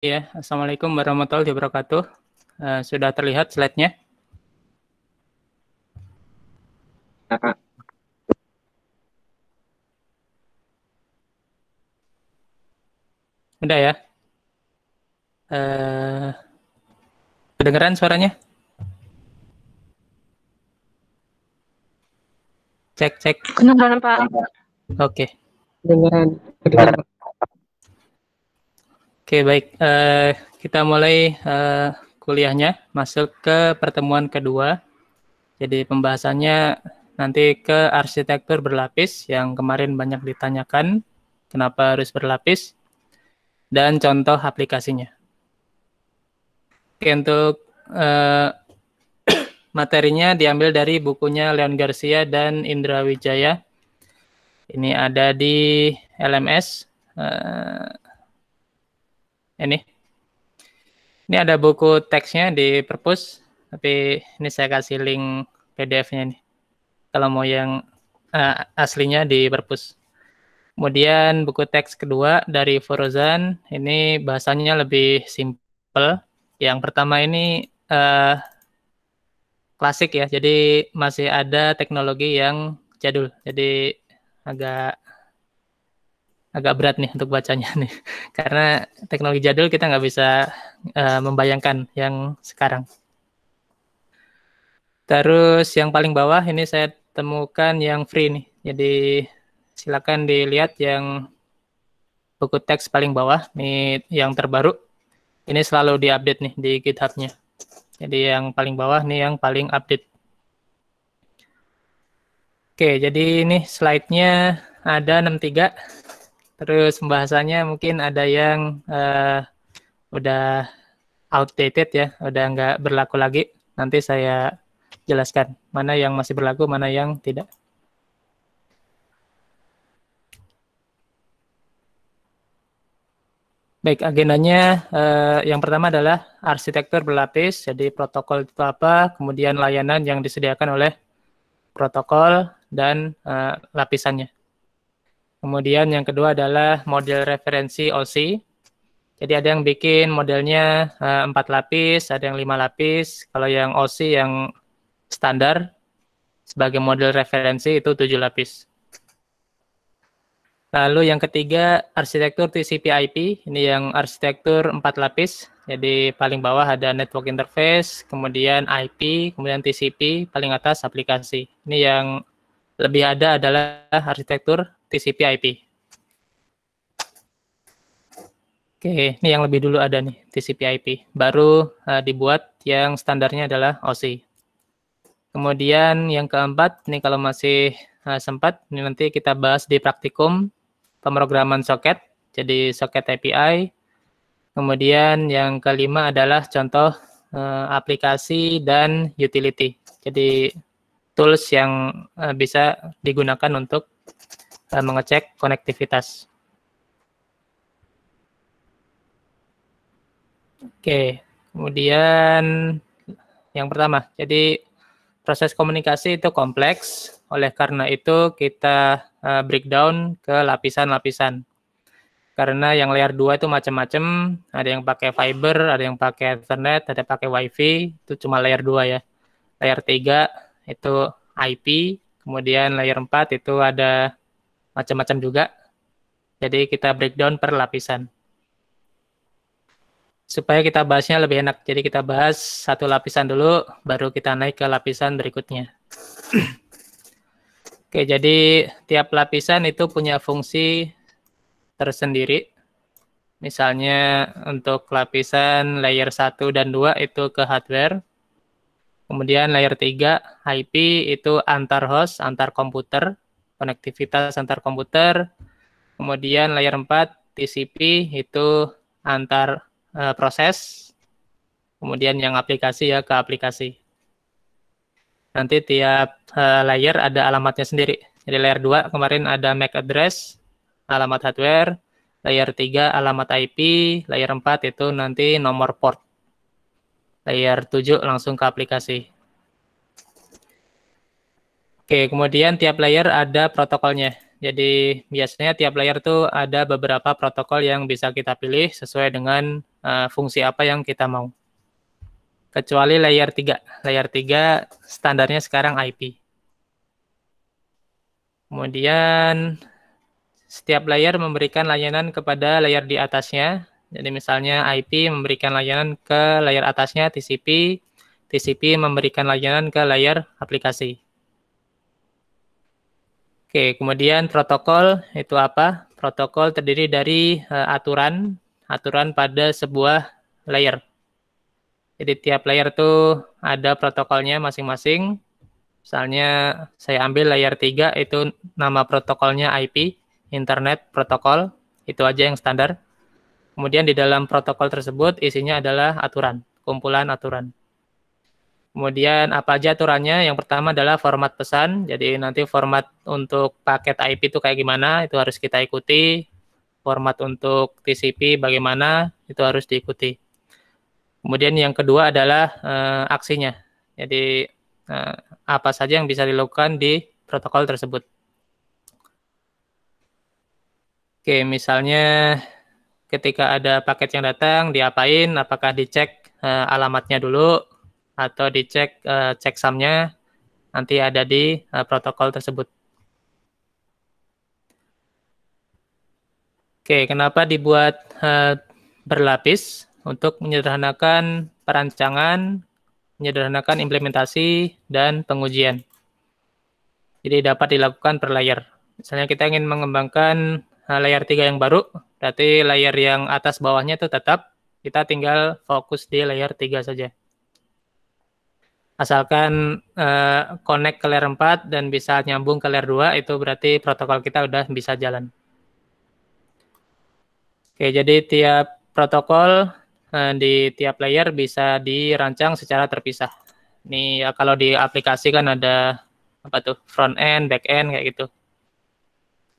Ya, Assalamualaikum warahmatullahi wabarakatuh. Uh, sudah terlihat slide-nya? Ya, Udah ya? Uh, kedengeran suaranya? Cek, cek. Kedengeran, Pak. Oke. Okay. Kedengeran. Kedengeran, Oke, baik. Uh, kita mulai uh, kuliahnya, masuk ke pertemuan kedua. Jadi pembahasannya nanti ke arsitektur berlapis yang kemarin banyak ditanyakan kenapa harus berlapis dan contoh aplikasinya. Oke, untuk uh, materinya diambil dari bukunya Leon Garcia dan Indra Wijaya. Ini ada di LMS. Uh, ini. Ini ada buku teksnya di perpus, tapi ini saya kasih link PDF-nya nih. Kalau mau yang uh, aslinya di perpus. Kemudian buku teks kedua dari Forozan, ini bahasanya lebih simple. Yang pertama ini uh, klasik ya, jadi masih ada teknologi yang jadul. Jadi agak agak berat nih untuk bacanya nih karena teknologi jadul kita nggak bisa uh, membayangkan yang sekarang. Terus yang paling bawah ini saya temukan yang free nih. Jadi silakan dilihat yang buku teks paling bawah nih yang terbaru. Ini selalu diupdate nih di GitHub-nya. Jadi yang paling bawah nih yang paling update. Oke, jadi ini slide-nya ada 63 Terus pembahasannya mungkin ada yang uh, udah outdated ya, udah nggak berlaku lagi. Nanti saya jelaskan mana yang masih berlaku, mana yang tidak. Baik, agendanya eh, yang pertama adalah arsitektur berlapis, jadi protokol itu apa, kemudian layanan yang disediakan oleh protokol dan eh, lapisannya. Kemudian yang kedua adalah model referensi OC. Jadi ada yang bikin modelnya eh, empat lapis, ada yang lima lapis. Kalau yang OC yang standar sebagai model referensi itu tujuh lapis. Lalu yang ketiga arsitektur TCP/IP, ini yang arsitektur empat lapis. Jadi paling bawah ada network interface, kemudian IP, kemudian TCP, paling atas aplikasi. Ini yang lebih ada adalah arsitektur TCP/IP. Oke, ini yang lebih dulu ada nih TCP/IP. Baru uh, dibuat yang standarnya adalah OSI. Kemudian yang keempat, ini kalau masih uh, sempat, ini nanti kita bahas di praktikum pemrograman soket, jadi soket API. Kemudian yang kelima adalah contoh uh, aplikasi dan utility. Jadi tools yang uh, bisa digunakan untuk uh, mengecek konektivitas. Oke, kemudian yang pertama, jadi proses komunikasi itu kompleks, oleh karena itu kita uh, breakdown ke lapisan-lapisan. Karena yang layer 2 itu macam-macam, ada yang pakai fiber, ada yang pakai ethernet, ada yang pakai wifi, itu cuma layer 2 ya. Layer 3 itu IP, kemudian layer 4 itu ada macam-macam juga. Jadi kita breakdown per lapisan. Supaya kita bahasnya lebih enak, jadi kita bahas satu lapisan dulu, baru kita naik ke lapisan berikutnya. Oke, jadi tiap lapisan itu punya fungsi tersendiri. Misalnya untuk lapisan layer 1 dan 2 itu ke hardware, Kemudian layer 3 IP itu antar host, antar komputer, konektivitas antar komputer. Kemudian layer 4 TCP itu antar uh, proses. Kemudian yang aplikasi ya ke aplikasi. Nanti tiap uh, layer ada alamatnya sendiri. Jadi layer 2 kemarin ada MAC address, alamat hardware, layer 3 alamat IP, layer 4 itu nanti nomor port. Layar 7 langsung ke aplikasi. Oke, kemudian tiap layer ada protokolnya. Jadi biasanya tiap layer itu ada beberapa protokol yang bisa kita pilih sesuai dengan uh, fungsi apa yang kita mau. Kecuali layer 3. Layer 3 standarnya sekarang IP. Kemudian setiap layer memberikan layanan kepada layer di atasnya jadi misalnya IP memberikan layanan ke layar atasnya TCP, TCP memberikan layanan ke layar aplikasi. Oke, kemudian protokol itu apa? Protokol terdiri dari uh, aturan, aturan pada sebuah layer. Jadi tiap layer itu ada protokolnya masing-masing. Misalnya saya ambil layer 3 itu nama protokolnya IP, Internet Protocol, itu aja yang standar. Kemudian di dalam protokol tersebut isinya adalah aturan, kumpulan aturan. Kemudian apa aja aturannya? Yang pertama adalah format pesan. Jadi nanti format untuk paket IP itu kayak gimana, itu harus kita ikuti. Format untuk TCP bagaimana, itu harus diikuti. Kemudian yang kedua adalah eh, aksinya. Jadi eh, apa saja yang bisa dilakukan di protokol tersebut. Oke, misalnya ketika ada paket yang datang diapain apakah dicek uh, alamatnya dulu atau dicek uh, samnya nanti ada di uh, protokol tersebut Oke, kenapa dibuat uh, berlapis? Untuk menyederhanakan perancangan, menyederhanakan implementasi, dan pengujian. Jadi dapat dilakukan per layer. Misalnya kita ingin mengembangkan layar layer yang baru, Berarti layer yang atas bawahnya itu tetap kita tinggal fokus di layer 3 saja. Asalkan uh, connect ke layer 4 dan bisa nyambung ke layer 2 itu berarti protokol kita udah bisa jalan. Oke, jadi tiap protokol uh, di tiap layer bisa dirancang secara terpisah. Ini ya kalau di aplikasi kan ada apa tuh front end, back end kayak gitu.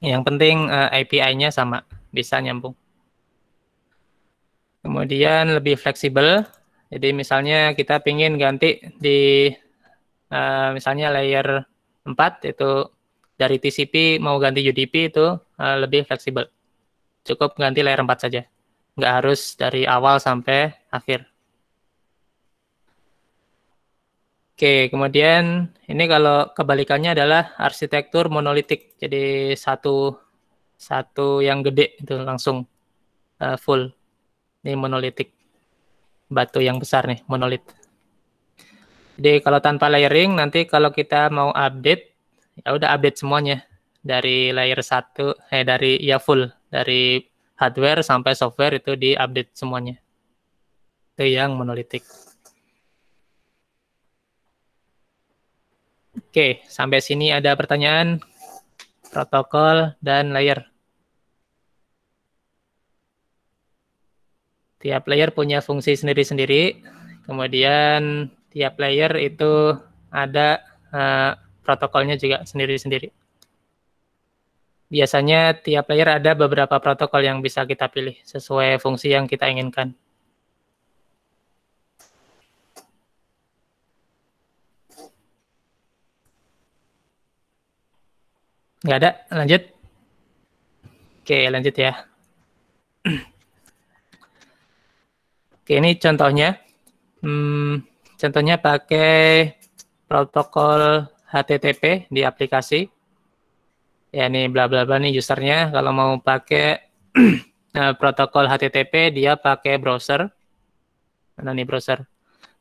Yang penting uh, eh, API-nya sama bisa nyambung. Kemudian lebih fleksibel. Jadi misalnya kita pingin ganti di uh, misalnya layer 4 itu dari TCP mau ganti UDP itu uh, lebih fleksibel. Cukup ganti layer 4 saja. Nggak harus dari awal sampai akhir. Oke, kemudian ini kalau kebalikannya adalah arsitektur monolitik. Jadi satu satu yang gede itu langsung uh, full. Ini monolitik. Batu yang besar nih, monolit. Jadi kalau tanpa layering nanti kalau kita mau update ya udah update semuanya dari layer satu, eh dari ya full dari hardware sampai software itu di update semuanya. Itu yang monolitik. Oke, sampai sini ada pertanyaan, protokol, dan layer. Tiap layer punya fungsi sendiri-sendiri. Kemudian tiap layer itu ada uh, protokolnya juga sendiri-sendiri. Biasanya tiap layer ada beberapa protokol yang bisa kita pilih sesuai fungsi yang kita inginkan. Nggak ada, lanjut. Oke, lanjut ya. Oke, ini contohnya. Hmm, contohnya pakai protokol HTTP di aplikasi. Ya, ini bla bla bla nih usernya. Kalau mau pakai eh, protokol HTTP, dia pakai browser. Mana nih browser?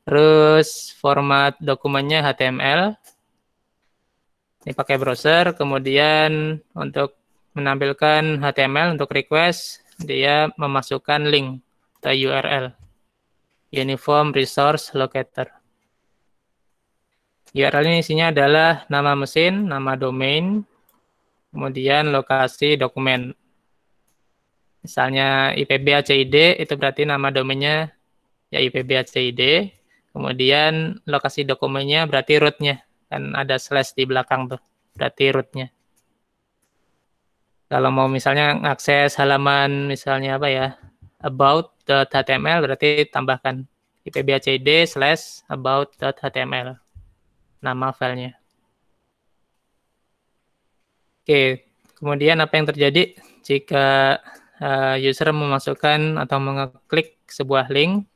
Terus format dokumennya HTML. Ini pakai browser. Kemudian untuk menampilkan HTML untuk request, dia memasukkan link atau URL uniform resource locator. URL ini isinya adalah nama mesin, nama domain, kemudian lokasi dokumen. Misalnya IPB ACID, itu berarti nama domainnya ya IPB ACID. Kemudian lokasi dokumennya berarti rootnya. Kan ada slash di belakang tuh, berarti rootnya. Kalau mau misalnya akses halaman misalnya apa ya, about, about.html berarti tambahkan ipbacd slash about.html nama filenya. Oke, kemudian apa yang terjadi jika uh, user memasukkan atau mengeklik sebuah link?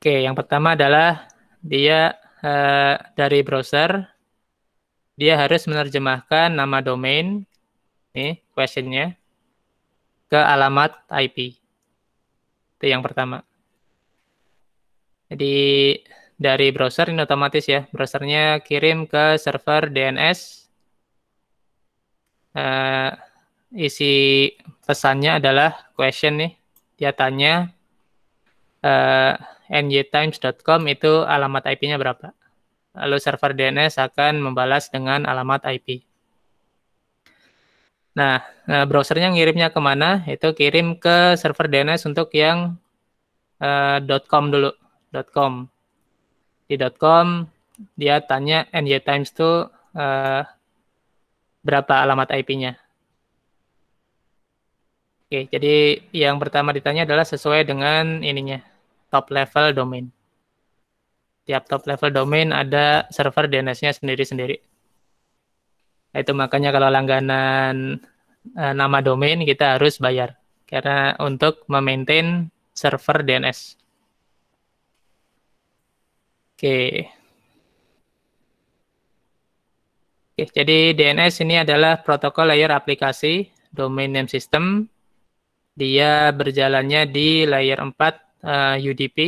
Oke, yang pertama adalah dia uh, dari browser, dia harus menerjemahkan nama domain, nih questionnya, ke alamat IP. Itu yang pertama. Jadi dari browser ini otomatis ya, browsernya kirim ke server DNS. Uh, eh, isi pesannya adalah question nih, dia tanya uh, eh, ngtimes.com itu alamat IP-nya berapa. Lalu server DNS akan membalas dengan alamat IP. Nah, eh, browsernya ngirimnya kemana? Itu kirim ke server DNS untuk yang uh, .com dulu, .com. Di .com dia tanya NJ Times itu uh, eh, berapa alamat IP-nya. Oke, jadi yang pertama ditanya adalah sesuai dengan ininya, top level domain. Tiap top level domain ada server DNS-nya sendiri-sendiri. Nah, itu makanya kalau langganan e, nama domain kita harus bayar karena untuk memaintain server DNS. Oke. Oke, jadi DNS ini adalah protokol layer aplikasi domain name system. Dia berjalannya di layer 4 e, eh, UDP.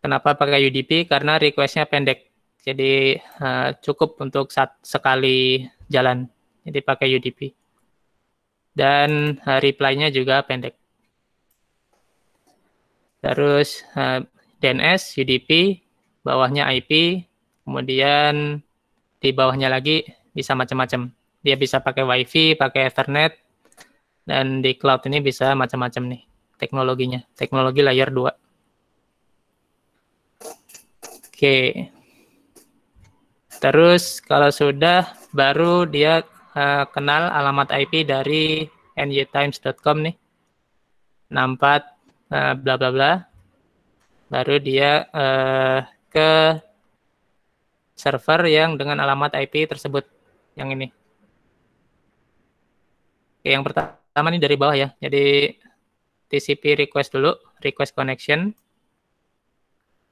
Kenapa pakai UDP? Karena requestnya pendek jadi uh, cukup untuk saat sekali jalan. Jadi pakai UDP. Dan uh, reply-nya juga pendek. Terus uh, eh, DNS, UDP, bawahnya IP, kemudian di bawahnya lagi bisa macam-macam. Dia bisa pakai WiFi, pakai Ethernet, dan di cloud ini bisa macam-macam nih teknologinya. Teknologi layer 2. Oke, Terus kalau sudah baru dia uh, kenal alamat IP dari nytimes.com nih. 64 uh, eh, bla bla bla. Baru dia uh, ke server yang dengan alamat IP tersebut yang ini. Oke, yang pertama nih dari bawah ya. Jadi TCP request dulu, request connection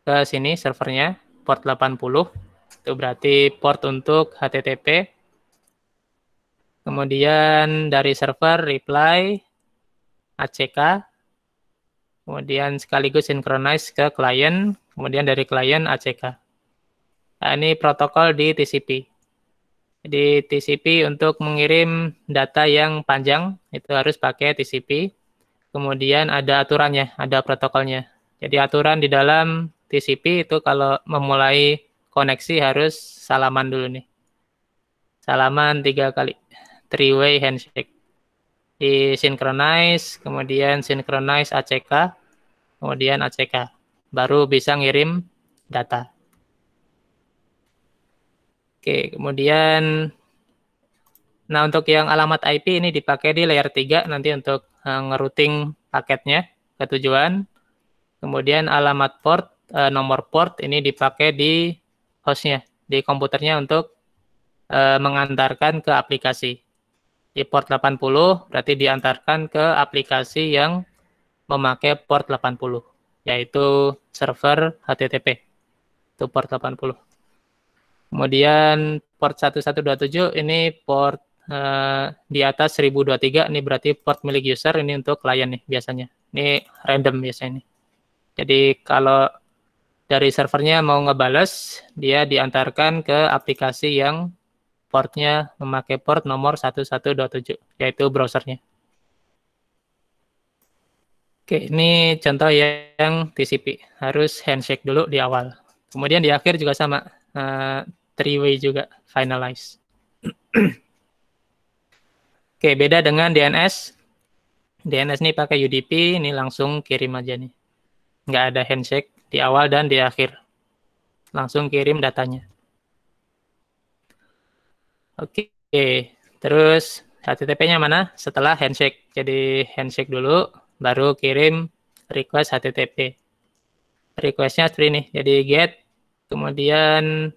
ke sini servernya port 80 itu berarti port untuk HTTP. Kemudian dari server reply ACK. Kemudian sekaligus synchronize ke klien. Kemudian dari klien ACK. Nah, ini protokol di TCP. di TCP untuk mengirim data yang panjang itu harus pakai TCP. Kemudian ada aturannya, ada protokolnya. Jadi aturan di dalam TCP itu kalau memulai koneksi harus salaman dulu nih. Salaman tiga kali. Three way handshake. Di synchronize, kemudian synchronize ACK, kemudian ACK. Baru bisa ngirim data. Oke, kemudian nah untuk yang alamat IP ini dipakai di layer 3 nanti untuk uh, ngerouting paketnya ke tujuan. Kemudian alamat port, uh, nomor port ini dipakai di hostnya di komputernya untuk e, mengantarkan ke aplikasi. Di port 80 berarti diantarkan ke aplikasi yang memakai port 80 yaitu server HTTP itu port 80. Kemudian port 1127 ini port e, di atas 1023 ini berarti port milik user ini untuk klien nih biasanya. Ini random biasanya. ini. Jadi kalau dari servernya mau ngebales, dia diantarkan ke aplikasi yang portnya memakai port nomor 1127, yaitu browsernya. Oke, ini contoh yang TCP. Harus handshake dulu di awal. Kemudian di akhir juga sama, uh, three-way juga, finalize. Oke, beda dengan DNS. DNS ini pakai UDP, ini langsung kirim aja nih. Nggak ada handshake, di awal dan di akhir. Langsung kirim datanya. Oke, terus HTTP-nya mana? Setelah handshake. Jadi handshake dulu, baru kirim request HTTP. Requestnya seperti ini. Jadi get, kemudian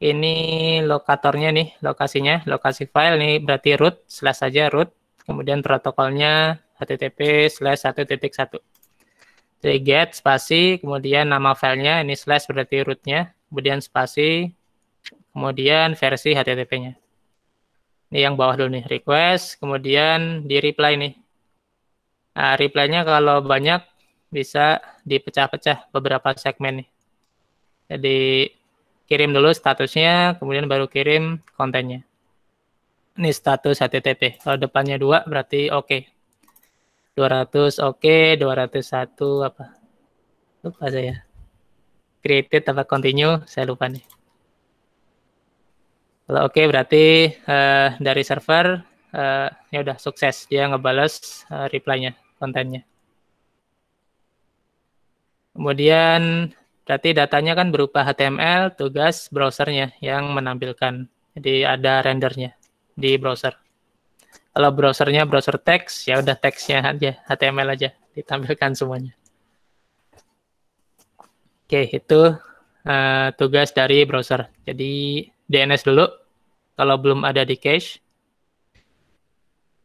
ini lokatornya nih, lokasinya, lokasi file nih berarti root, slash saja root, kemudian protokolnya http slash 1.1. Jadi get spasi, kemudian nama filenya, ini slash berarti rootnya, kemudian spasi, kemudian versi HTTP-nya. Ini yang bawah dulu nih, request, kemudian di reply nih. Nah, reply-nya kalau banyak bisa dipecah-pecah beberapa segmen nih. Jadi kirim dulu statusnya, kemudian baru kirim kontennya. Ini status HTTP. Kalau depannya dua berarti oke. Okay. 200 oke, okay. 201 apa? Lupa saya. Created apa continue? Saya lupa nih. Kalau oke okay, berarti uh, dari server uh, ya udah sukses dia ngebales uh, reply-nya, kontennya. Kemudian berarti datanya kan berupa HTML, tugas browsernya yang menampilkan. Jadi ada rendernya di browser. Kalau browsernya browser teks, ya udah teksnya aja, HTML aja ditampilkan semuanya. Oke, itu uh, tugas dari browser. Jadi DNS dulu, kalau belum ada di cache.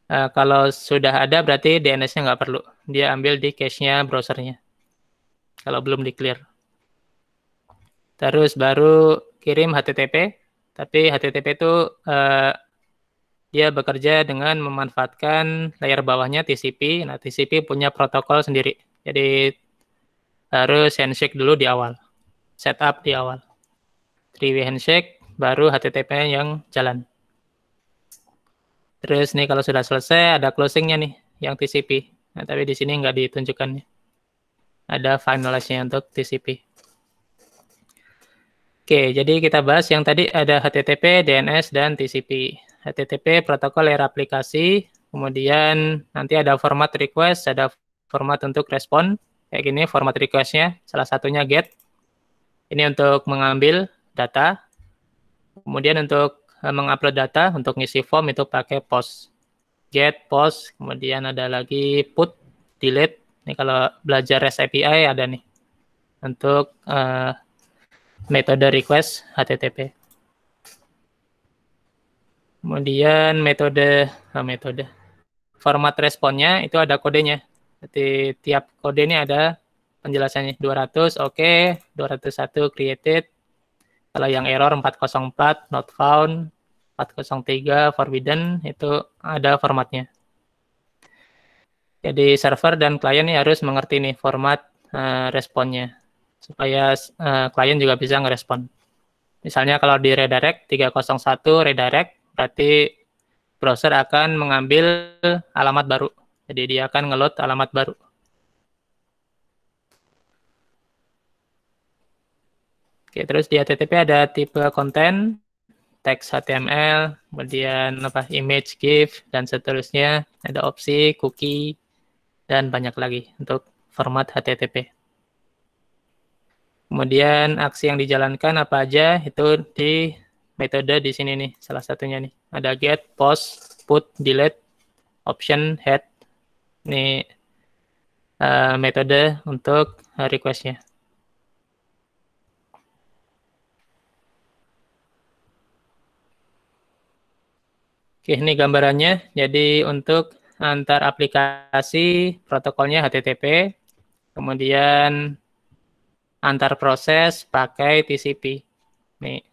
Uh, kalau sudah ada berarti DNS-nya nggak perlu. Dia ambil di cache-nya browsernya. Kalau belum di clear. Terus baru kirim HTTP. Tapi HTTP itu uh, dia bekerja dengan memanfaatkan layar bawahnya TCP. Nah, TCP punya protokol sendiri. Jadi harus handshake dulu di awal. Setup di awal. Three-way handshake, baru HTTP yang jalan. Terus nih kalau sudah selesai ada closingnya nih yang TCP. Nah, tapi di sini nggak ditunjukkan. Ada finalize-nya untuk TCP. Oke, jadi kita bahas yang tadi ada HTTP, DNS, dan TCP. HTTP protokol layer aplikasi, kemudian nanti ada format request, ada format untuk respon, kayak gini format requestnya, salah satunya get. Ini untuk mengambil data, kemudian untuk eh, mengupload data, untuk ngisi form itu pakai post. Get, post, kemudian ada lagi put, delete. Ini kalau belajar REST API ada nih, untuk uh, metode request HTTP. Kemudian metode ah, metode format responnya itu ada kodenya. Jadi tiap kode ini ada penjelasannya 200 oke, okay, 201 created. Kalau yang error 404 not found, 403 forbidden itu ada formatnya. Jadi server dan klien ini harus mengerti nih format uh, responnya supaya uh, klien juga bisa ngerespon. Misalnya kalau di redirect 301 redirect berarti browser akan mengambil alamat baru. Jadi dia akan ngeload alamat baru. Oke, terus di HTTP ada tipe konten, teks HTML, kemudian apa image, GIF, dan seterusnya. Ada opsi, cookie, dan banyak lagi untuk format HTTP. Kemudian aksi yang dijalankan apa aja itu di metode di sini nih, salah satunya nih. Ada get, post, put, delete, option, head. nih eh, uh, metode untuk requestnya. Oke, ini gambarannya. Jadi untuk antar aplikasi protokolnya HTTP, kemudian antar proses pakai TCP. Nih.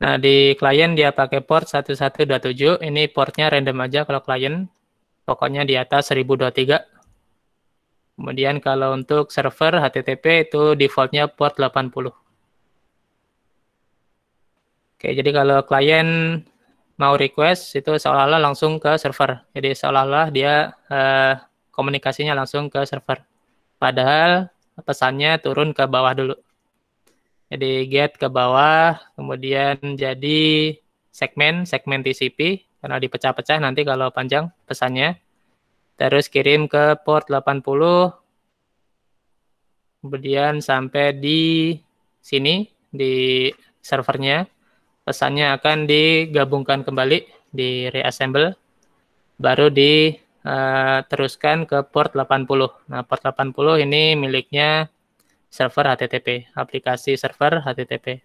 Nah, di klien dia pakai port 1127. Ini portnya random aja kalau klien Pokoknya di atas 1023. Kemudian kalau untuk server HTTP itu defaultnya port 80. Oke, jadi kalau klien mau request itu seolah-olah langsung ke server. Jadi seolah-olah dia eh, komunikasinya langsung ke server. Padahal pesannya turun ke bawah dulu. Jadi get ke bawah, kemudian jadi segmen, segmen TCP, karena dipecah-pecah nanti kalau panjang pesannya. Terus kirim ke port 80, kemudian sampai di sini, di servernya. Pesannya akan digabungkan kembali, di reassemble, baru di Uh, teruskan ke port 80. Nah, port 80 ini miliknya server HTTP, aplikasi server HTTP.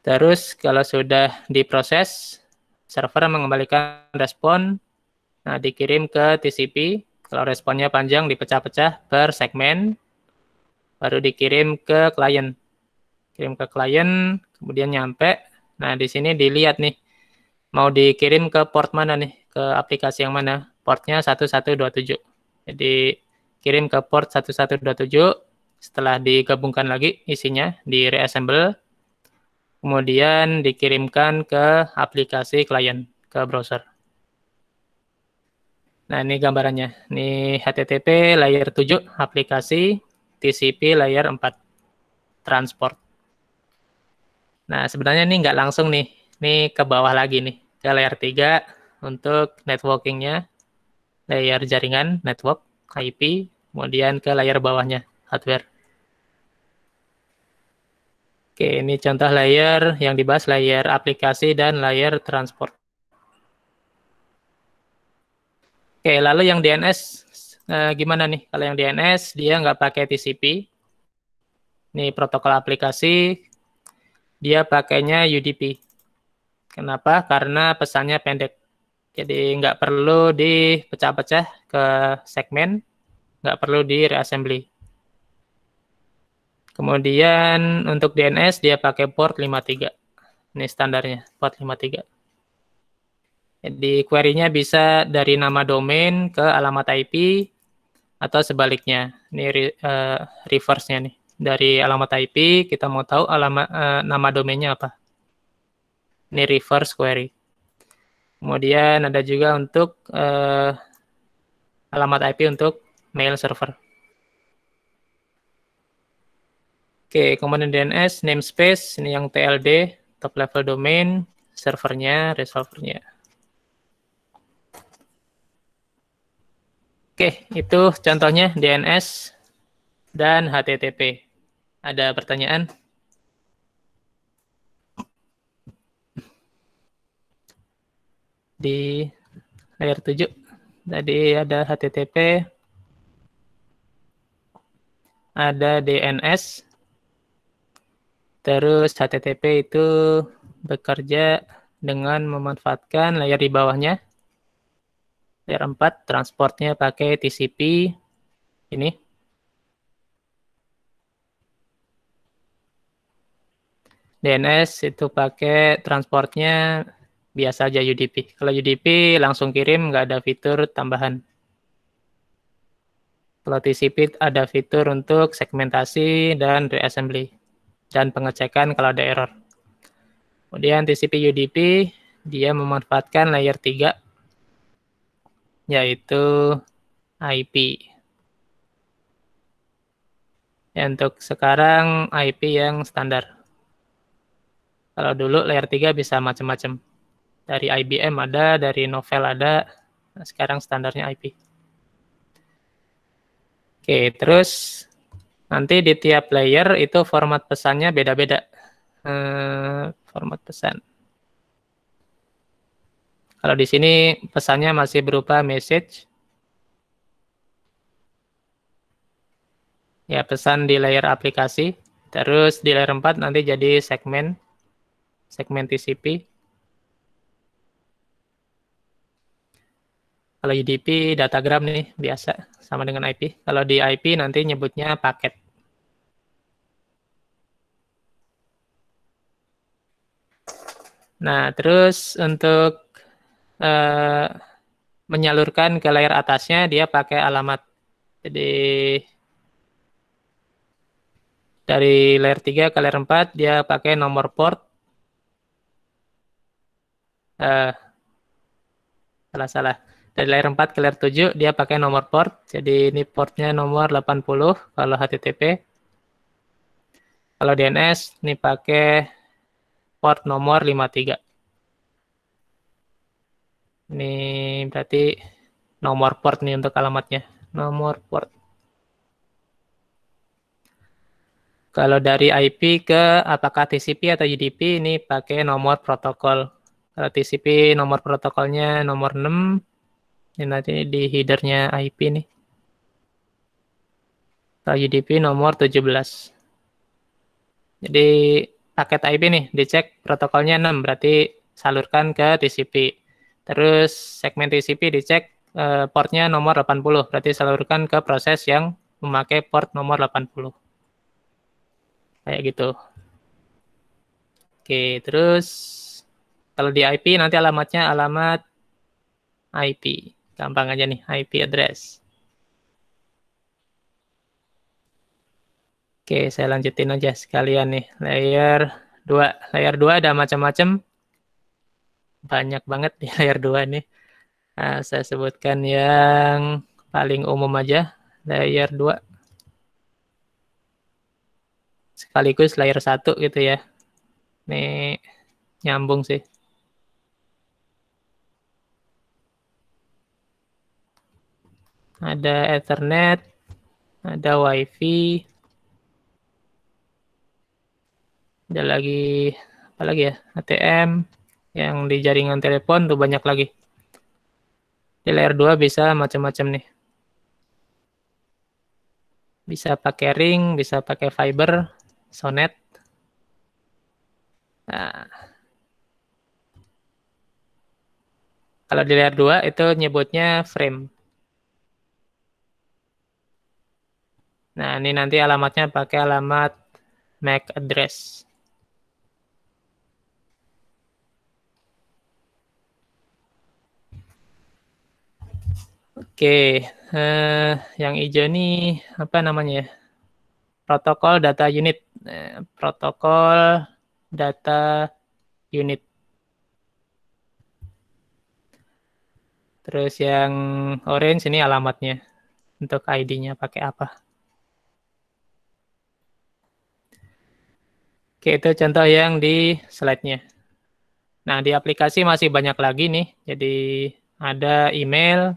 Terus kalau sudah diproses, server mengembalikan respon, nah dikirim ke TCP. Kalau responnya panjang dipecah-pecah per segmen, baru dikirim ke klien. Kirim ke klien, kemudian nyampe. Nah di sini dilihat nih, mau dikirim ke port mana nih, ke aplikasi yang mana. Portnya 1127. Jadi kirim ke port 1127 setelah digabungkan lagi isinya di reassemble kemudian dikirimkan ke aplikasi klien ke browser nah ini gambarannya ini HTTP layer 7 aplikasi TCP layer 4 transport nah sebenarnya ini nggak langsung nih ini ke bawah lagi nih ke layer 3 untuk networkingnya layer jaringan network IP kemudian ke layar bawahnya hardware. Oke, ini contoh layer yang dibahas layer aplikasi dan layer transport. Oke, lalu yang DNS eh, gimana nih? Kalau yang DNS dia nggak pakai TCP. Ini protokol aplikasi, dia pakainya UDP. Kenapa? Karena pesannya pendek. Jadi nggak perlu dipecah-pecah ke segmen, nggak perlu di reassembly. Kemudian untuk DNS dia pakai port 53. Ini standarnya, port 53. Jadi query-nya bisa dari nama domain ke alamat IP atau sebaliknya. Ini uh, reverse-nya nih. Dari alamat IP kita mau tahu alamat uh, eh, nama domainnya apa. Ini reverse query. Kemudian ada juga untuk uh, alamat IP untuk mail server. Oke, komponen DNS, namespace, ini yang TLD, top level domain, servernya, resolvernya. Oke, itu contohnya DNS dan HTTP. Ada pertanyaan? Di layar 7, tadi ada HTTP, ada DNS, terus HTTP itu bekerja dengan memanfaatkan layar di bawahnya. Layar 4 transportnya pakai TCP ini. DNS itu pakai transportnya biasa aja UDP. Kalau UDP langsung kirim, nggak ada fitur tambahan. Kalau Participate ada fitur untuk segmentasi dan reassembly dan pengecekan kalau ada error. Kemudian TCP UDP dia memanfaatkan layer 3 yaitu IP. Ya, untuk sekarang IP yang standar. Kalau dulu layer 3 bisa macam-macam. Dari IBM ada, dari Novell ada, nah, sekarang standarnya IP. Oke, terus nanti di tiap layer itu format pesannya beda-beda. Uh, format pesan. Kalau di sini pesannya masih berupa message. Ya, pesan di layer aplikasi. Terus di layer 4 nanti jadi segmen, segmen TCP. Kalau UDP datagram nih biasa sama dengan IP. Kalau di IP nanti nyebutnya paket. Nah, terus untuk eh, menyalurkan ke layar atasnya dia pakai alamat. Jadi dari layer 3 ke layer 4 dia pakai nomor port Eh, salah salah dari layer 4 ke layer 7 dia pakai nomor port. Jadi ini portnya nomor 80 kalau HTTP. Kalau DNS ini pakai port nomor 53. Ini berarti nomor port nih untuk alamatnya. Nomor port. Kalau dari IP ke apakah TCP atau UDP ini pakai nomor protokol. Kalau TCP nomor protokolnya nomor 6, ini nanti di headernya IP nih. Atau UDP nomor 17. Jadi paket IP nih dicek protokolnya 6 berarti salurkan ke TCP. Terus segmen TCP dicek eh, portnya nomor 80 berarti salurkan ke proses yang memakai port nomor 80. Kayak gitu. Oke, terus kalau di IP nanti alamatnya alamat IP. Gampang aja nih, IP address. Oke, saya lanjutin aja sekalian nih. Layer 2. Layer 2 ada macam-macam. Banyak banget di layer 2 ini. Nah, saya sebutkan yang paling umum aja, layer 2. Sekaligus layer 1 gitu ya. Nih, nyambung sih. ada Ethernet, ada WiFi, ada lagi apa lagi ya ATM yang di jaringan telepon tuh banyak lagi. Di layer 2 bisa macam-macam nih. Bisa pakai ring, bisa pakai fiber, sonet. Nah. Kalau di layer 2 itu nyebutnya frame. Nah, ini nanti alamatnya pakai alamat MAC address. Oke, eh, yang hijau ini apa namanya Protokol data unit. Eh, protokol data unit. Terus yang orange ini alamatnya untuk ID-nya pakai apa? Oke, itu contoh yang di slide-nya. Nah, di aplikasi masih banyak lagi nih. Jadi ada email,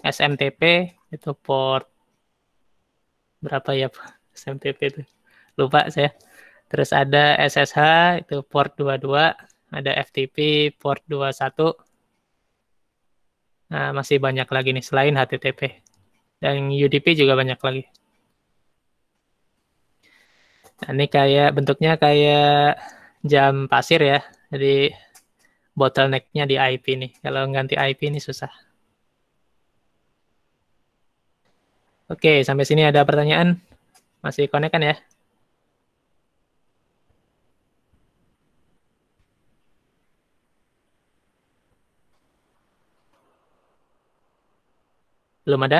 SMTP, itu port berapa ya Pak? SMTP itu. Lupa saya. Terus ada SSH, itu port 22. Ada FTP, port 21. Nah, masih banyak lagi nih selain HTTP. Dan UDP juga banyak lagi. Nah, ini kayak bentuknya kayak jam pasir ya. Jadi bottleneck-nya di IP nih. Kalau ganti IP ini susah. Oke, sampai sini ada pertanyaan? Masih connect kan ya? Belum ada?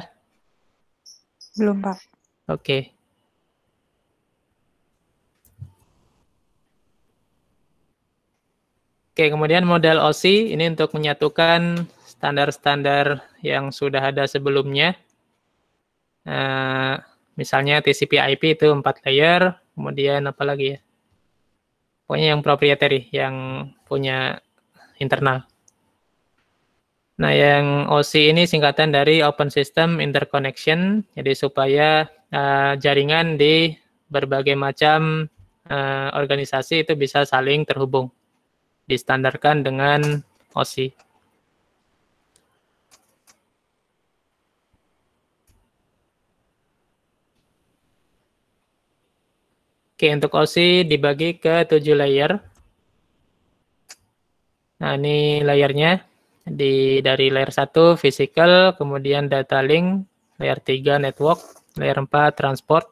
Belum, Pak. Oke. Oke, kemudian model OC ini untuk menyatukan standar-standar yang sudah ada sebelumnya. Uh, misalnya TCP/IP itu 4 layer, kemudian apa lagi ya? Pokoknya yang proprietary, yang punya internal. Nah, yang OC ini singkatan dari Open System Interconnection, jadi supaya uh, jaringan di berbagai macam uh, organisasi itu bisa saling terhubung distandarkan dengan OSI. Oke, untuk OSI dibagi ke 7 layer. Nah, ini layernya. Di, dari layer 1, physical, kemudian data link, layer 3, network, layer 4, transport,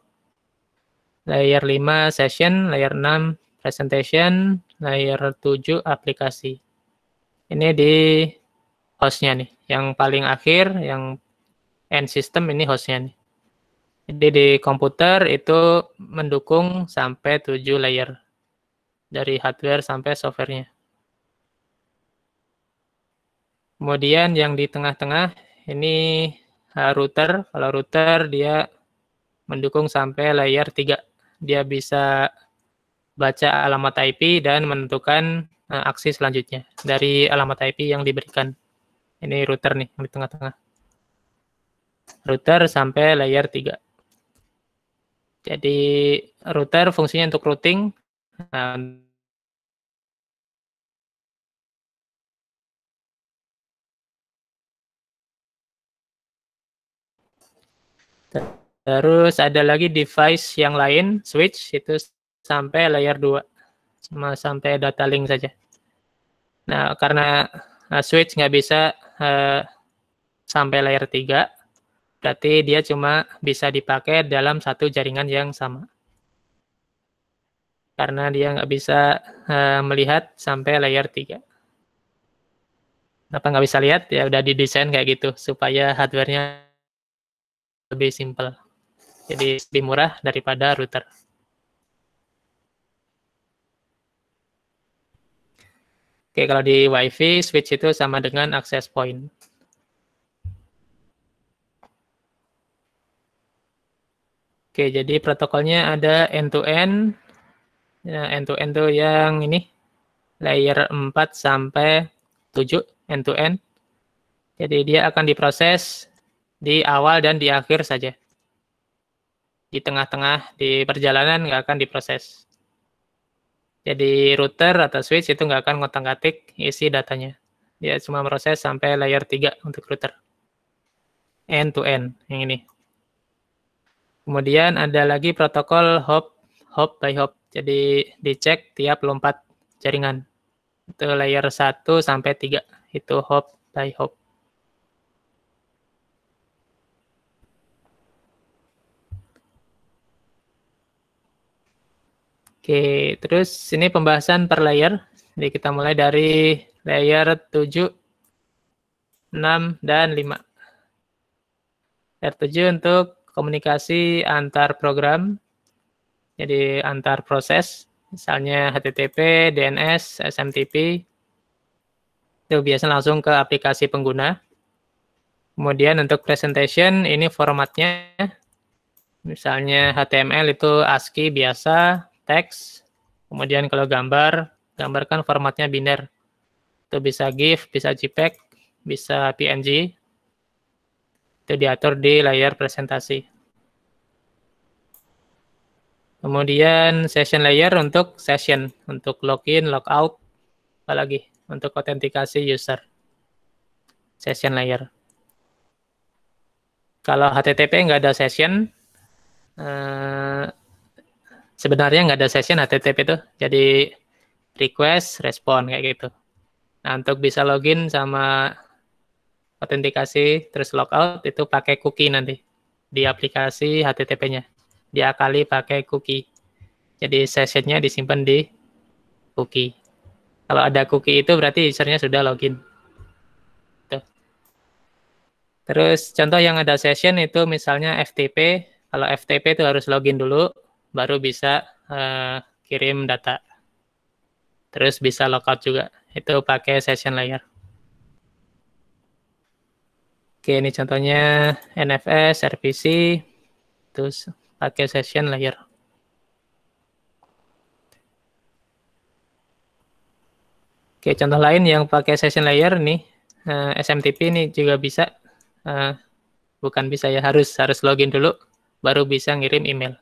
layer 5, session, layer 6, presentation, layer 7 aplikasi. Ini di hostnya nih, yang paling akhir, yang end system ini hostnya nih. Jadi di komputer itu mendukung sampai 7 layer dari hardware sampai softwarenya. Kemudian yang di tengah-tengah ini router. Kalau router dia mendukung sampai layer 3. Dia bisa baca alamat IP dan menentukan uh, aksi selanjutnya dari alamat IP yang diberikan. Ini router nih yang di tengah-tengah. Router sampai layer 3. Jadi router fungsinya untuk routing. Nah, terus ada lagi device yang lain, switch itu sampai layer 2 sama sampai data link saja. Nah, karena uh, switch nggak bisa uh, sampai layer 3, berarti dia cuma bisa dipakai dalam satu jaringan yang sama. Karena dia nggak bisa uh, melihat sampai layer 3. Kenapa nggak bisa lihat? Ya udah didesain kayak gitu, supaya hardwarenya lebih simple. Jadi lebih murah daripada router. Oke, kalau di WiFi switch itu sama dengan access point. Oke, jadi protokolnya ada end-to-end. -end. to end tuh yang ini, layer 4 sampai 7, end to -end. Jadi dia akan diproses di awal dan di akhir saja. Di tengah-tengah, di perjalanan nggak akan diproses. Jadi router atau switch itu nggak akan ngotak-ngatik isi datanya. Dia cuma proses sampai layer 3 untuk router. End to end yang ini. Kemudian ada lagi protokol hop hop by hop. Jadi dicek tiap lompat jaringan. Itu layer 1 sampai 3 itu hop by hop. Oke, terus ini pembahasan per layer. Jadi kita mulai dari layer 7, 6, dan 5. Layer 7 untuk komunikasi antar program, jadi antar proses, misalnya HTTP, DNS, SMTP, itu biasanya langsung ke aplikasi pengguna. Kemudian untuk presentation, ini formatnya, misalnya HTML itu ASCII biasa, teks. Kemudian kalau gambar, gambarkan formatnya biner. Itu bisa GIF, bisa JPEG, bisa PNG. Itu diatur di layar presentasi. Kemudian session layer untuk session, untuk login, logout, apalagi untuk autentikasi user. Session layer. Kalau HTTP nggak ada session, eh, sebenarnya nggak ada session HTTP itu. Jadi request, respon kayak gitu. Nah, untuk bisa login sama autentikasi terus logout itu pakai cookie nanti di aplikasi HTTP-nya. Diakali pakai cookie. Jadi sessionnya disimpan di cookie. Kalau ada cookie itu berarti usernya sudah login. Terus contoh yang ada session itu misalnya FTP. Kalau FTP itu harus login dulu baru bisa uh, kirim data. Terus bisa lockout juga. Itu pakai session layer. Oke, ini contohnya NFS, RPC, terus pakai session layer. Oke, contoh lain yang pakai session layer nih, eh, SMTP ini juga bisa. Eh, bukan bisa ya, harus harus login dulu, baru bisa ngirim email.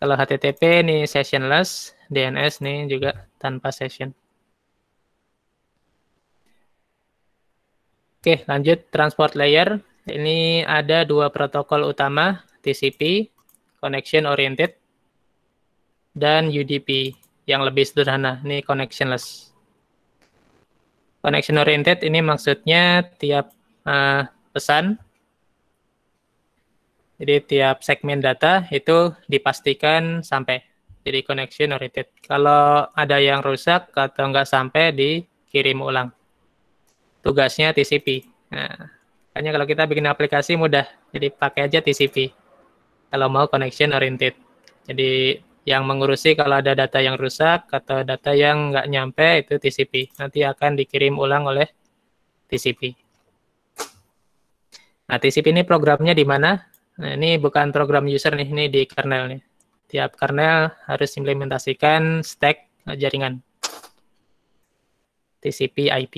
Kalau HTTP ini sessionless, DNS nih juga tanpa session. Oke, lanjut transport layer. Ini ada dua protokol utama, TCP, connection oriented, dan UDP yang lebih sederhana, ini connectionless. Connection oriented ini maksudnya tiap uh, pesan jadi tiap segmen data itu dipastikan sampai. Jadi connection oriented. Kalau ada yang rusak atau nggak sampai dikirim ulang. Tugasnya TCP. Nah, makanya kalau kita bikin aplikasi mudah. Jadi pakai aja TCP. Kalau mau connection oriented. Jadi yang mengurusi kalau ada data yang rusak atau data yang nggak nyampe itu TCP. Nanti akan dikirim ulang oleh TCP. Nah, TCP ini programnya di mana? Nah, ini bukan program user nih, ini di kernel nih. Tiap kernel harus implementasikan stack jaringan. TCP IP.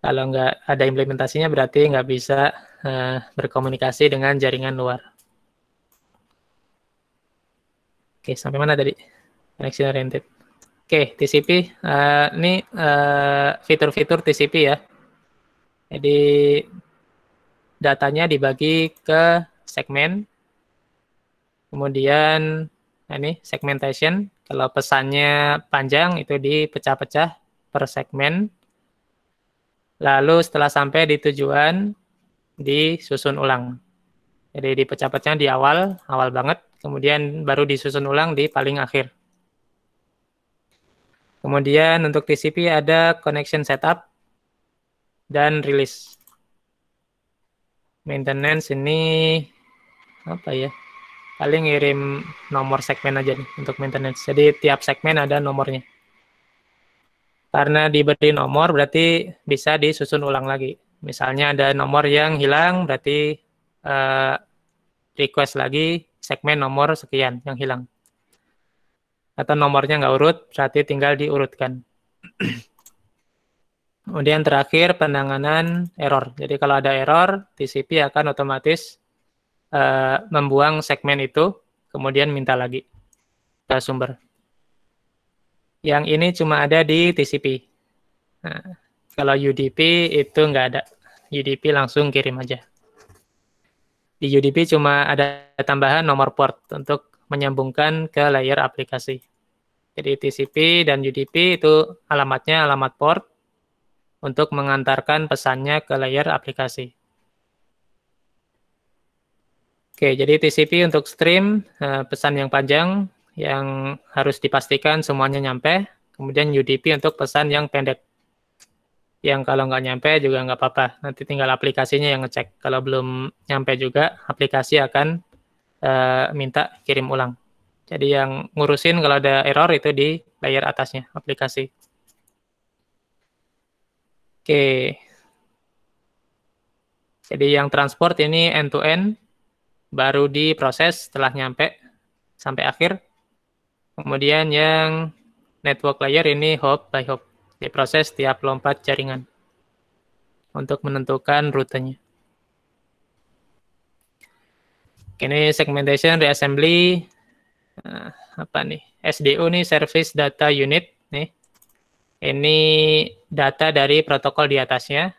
Kalau nggak ada implementasinya berarti nggak bisa uh, berkomunikasi dengan jaringan luar. Oke, sampai mana tadi? Connection oriented. Oke, TCP. Uh, eh, ini eh, fitur-fitur uh, fitur -fitur TCP ya. Jadi datanya dibagi ke segmen. Kemudian nah ini segmentation. Kalau pesannya panjang itu dipecah-pecah per segmen. Lalu setelah sampai di tujuan disusun ulang. Jadi dipecah-pecah di awal, awal banget, kemudian baru disusun ulang di paling akhir. Kemudian untuk TCP ada connection setup dan release maintenance ini apa ya paling ngirim nomor segmen aja nih untuk maintenance jadi tiap segmen ada nomornya karena diberi nomor berarti bisa disusun ulang lagi misalnya ada nomor yang hilang berarti uh, request lagi segmen nomor sekian yang hilang atau nomornya nggak urut berarti tinggal diurutkan Kemudian terakhir penanganan error. Jadi kalau ada error, TCP akan otomatis uh, membuang segmen itu, kemudian minta lagi ke sumber. Yang ini cuma ada di TCP. Nah, kalau UDP itu nggak ada. UDP langsung kirim aja. Di UDP cuma ada tambahan nomor port untuk menyambungkan ke layer aplikasi. Jadi TCP dan UDP itu alamatnya alamat port, untuk mengantarkan pesannya ke layar aplikasi. Oke, jadi TCP untuk stream, eh, pesan yang panjang yang harus dipastikan semuanya nyampe. Kemudian UDP untuk pesan yang pendek. Yang kalau nggak nyampe juga nggak apa-apa. Nanti tinggal aplikasinya yang ngecek. Kalau belum nyampe juga, aplikasi akan uh, minta kirim ulang. Jadi yang ngurusin kalau ada error itu di layer atasnya, aplikasi. Oke. Jadi yang transport ini end to end baru diproses setelah nyampe sampai akhir. Kemudian yang network layer ini hop by hop diproses tiap lompat jaringan untuk menentukan rutenya. Ini segmentation reassembly nah, apa nih? SDU nih service data unit nih ini data dari protokol di atasnya.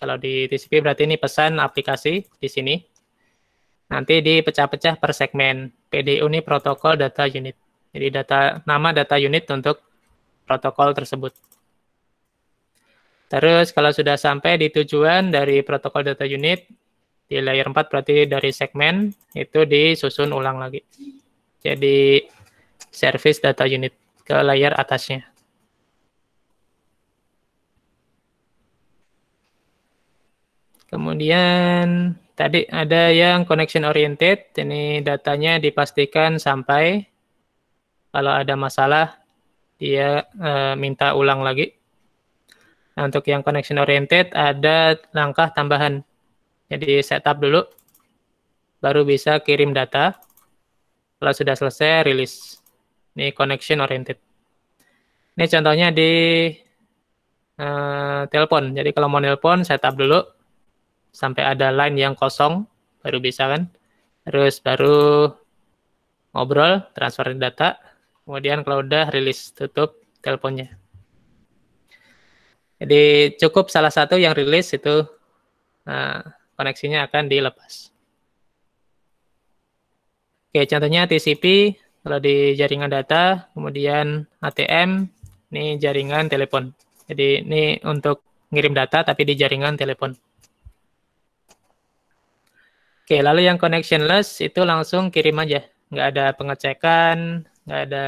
Kalau di TCP berarti ini pesan aplikasi di sini. Nanti dipecah-pecah per segmen. PDU ini protokol data unit. Jadi data nama data unit untuk protokol tersebut. Terus kalau sudah sampai di tujuan dari protokol data unit, di layer 4 berarti dari segmen, itu disusun ulang lagi. Jadi service data unit ke layer atasnya. Kemudian tadi ada yang connection oriented, ini datanya dipastikan sampai kalau ada masalah dia e, minta ulang lagi. Nah, untuk yang connection oriented ada langkah tambahan. Jadi setup dulu, baru bisa kirim data. Kalau sudah selesai, rilis. Ini connection oriented. Ini contohnya di e, telepon. Jadi kalau mau telepon, setup dulu sampai ada line yang kosong baru bisa kan. Terus baru ngobrol, transfer data. Kemudian kalau udah rilis tutup teleponnya. Jadi cukup salah satu yang rilis itu nah, koneksinya akan dilepas. Oke, contohnya TCP kalau di jaringan data, kemudian ATM, ini jaringan telepon. Jadi ini untuk ngirim data tapi di jaringan telepon. Oke, lalu yang connectionless itu langsung kirim aja. Nggak ada pengecekan, nggak ada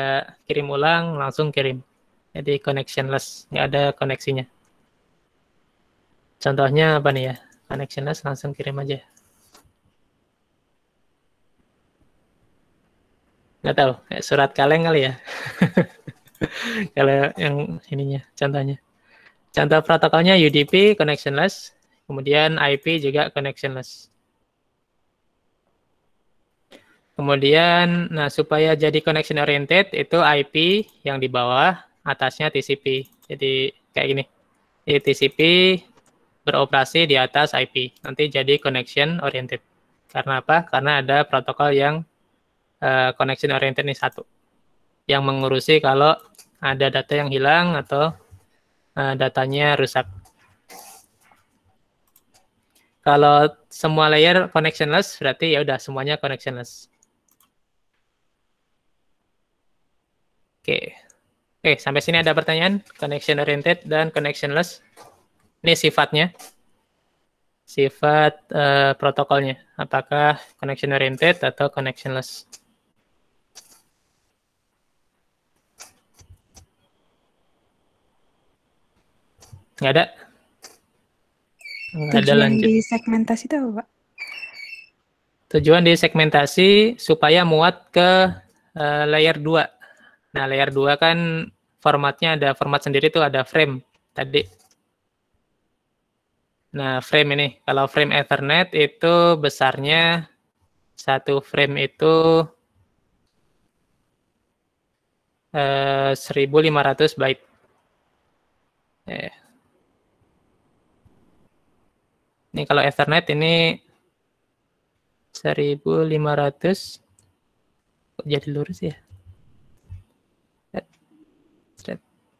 kirim ulang, langsung kirim. Jadi connectionless, nggak ada koneksinya. Contohnya apa nih ya? Connectionless langsung kirim aja. Nggak tahu, kayak surat kaleng kali ya. Kalau yang ininya, contohnya. Contoh protokolnya UDP connectionless, kemudian IP juga connectionless. Kemudian, nah supaya jadi connection oriented itu IP yang di bawah, atasnya TCP. Jadi kayak gini. Jadi TCP beroperasi di atas IP. Nanti jadi connection oriented. Karena apa? Karena ada protokol yang uh, connection oriented ini satu. Yang mengurusi kalau ada data yang hilang atau uh, datanya rusak. Kalau semua layer connectionless berarti ya udah semuanya connectionless. Oke. Oke, sampai sini ada pertanyaan connection oriented dan connectionless. Ini sifatnya. Sifat uh, protokolnya, apakah connection oriented atau connectionless. Nggak ada? Nggak ada lanjut. di segmentasi itu apa, Pak? Tujuan di segmentasi supaya muat ke uh, layer 2 Nah, layer 2 kan formatnya ada format sendiri tuh ada frame tadi. Nah, frame ini. Kalau frame Ethernet itu besarnya satu frame itu eh, 1500 byte. Eh. Ini kalau Ethernet ini 1500 ratus jadi lurus ya?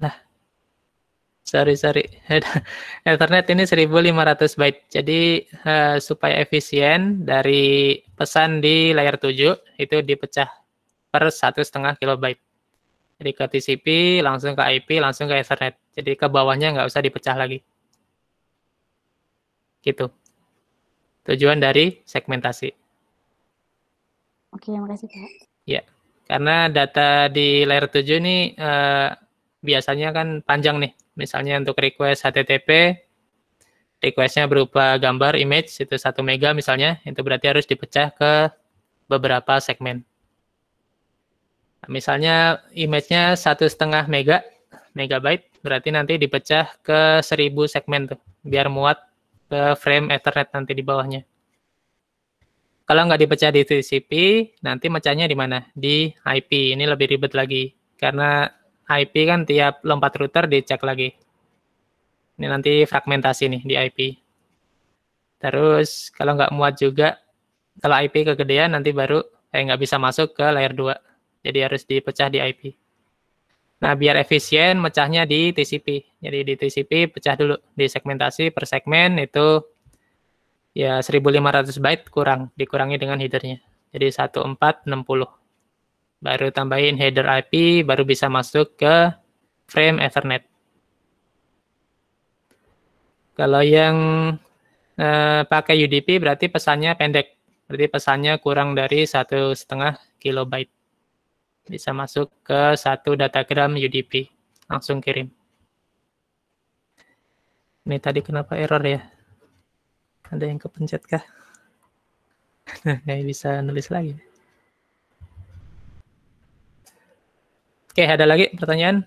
Nah, sorry sorry, Ethernet ini 1500 byte. Jadi uh, supaya efisien dari pesan di layar 7 itu dipecah per satu setengah kilobyte. Jadi ke TCP, langsung ke IP, langsung ke Ethernet. Jadi ke bawahnya nggak usah dipecah lagi. Gitu. Tujuan dari segmentasi. Oke, makasih Pak. Ya, karena data di layer 7 ini uh, biasanya kan panjang nih. Misalnya untuk request HTTP, requestnya berupa gambar, image, itu satu mega misalnya, itu berarti harus dipecah ke beberapa segmen. Misalnya image-nya satu setengah mega, megabyte, berarti nanti dipecah ke seribu segmen tuh, biar muat ke frame Ethernet nanti di bawahnya. Kalau nggak dipecah di TCP, nanti mecahnya di mana? Di IP. Ini lebih ribet lagi, karena IP kan tiap lompat router dicek lagi. Ini nanti fragmentasi nih di IP. Terus kalau nggak muat juga, kalau IP kegedean nanti baru eh, nggak bisa masuk ke layer 2. Jadi harus dipecah di IP. Nah, biar efisien mecahnya di TCP. Jadi di TCP pecah dulu di segmentasi per segmen itu ya 1500 byte kurang dikurangi dengan headernya. Jadi 1460 baru tambahin header IP, baru bisa masuk ke frame Ethernet. Kalau yang uh, pakai UDP berarti pesannya pendek, berarti pesannya kurang dari satu setengah kilobyte. Bisa masuk ke satu datagram UDP, langsung kirim. Ini tadi kenapa error ya? Ada yang kepencet kah? Nah, nggak bisa nulis lagi. Oke, ada lagi pertanyaan?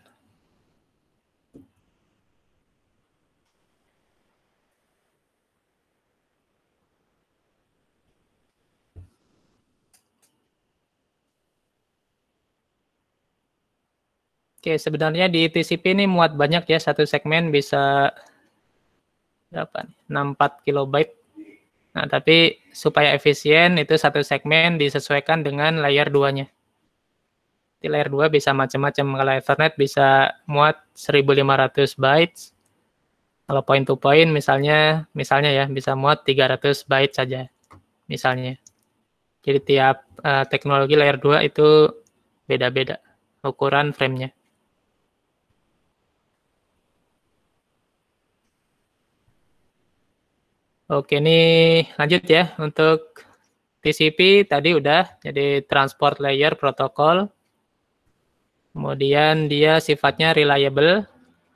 Oke, sebenarnya di TCP ini muat banyak ya, satu segmen bisa berapa? 64 kilobyte. Nah, tapi supaya efisien itu satu segmen disesuaikan dengan layer duanya di layer 2 bisa macam-macam. Kalau Ethernet bisa muat 1500 bytes. Kalau point to point misalnya misalnya ya bisa muat 300 bytes saja misalnya. Jadi tiap uh, teknologi layer 2 itu beda-beda ukuran framenya. Oke, ini lanjut ya untuk TCP tadi udah jadi transport layer protokol Kemudian dia sifatnya reliable,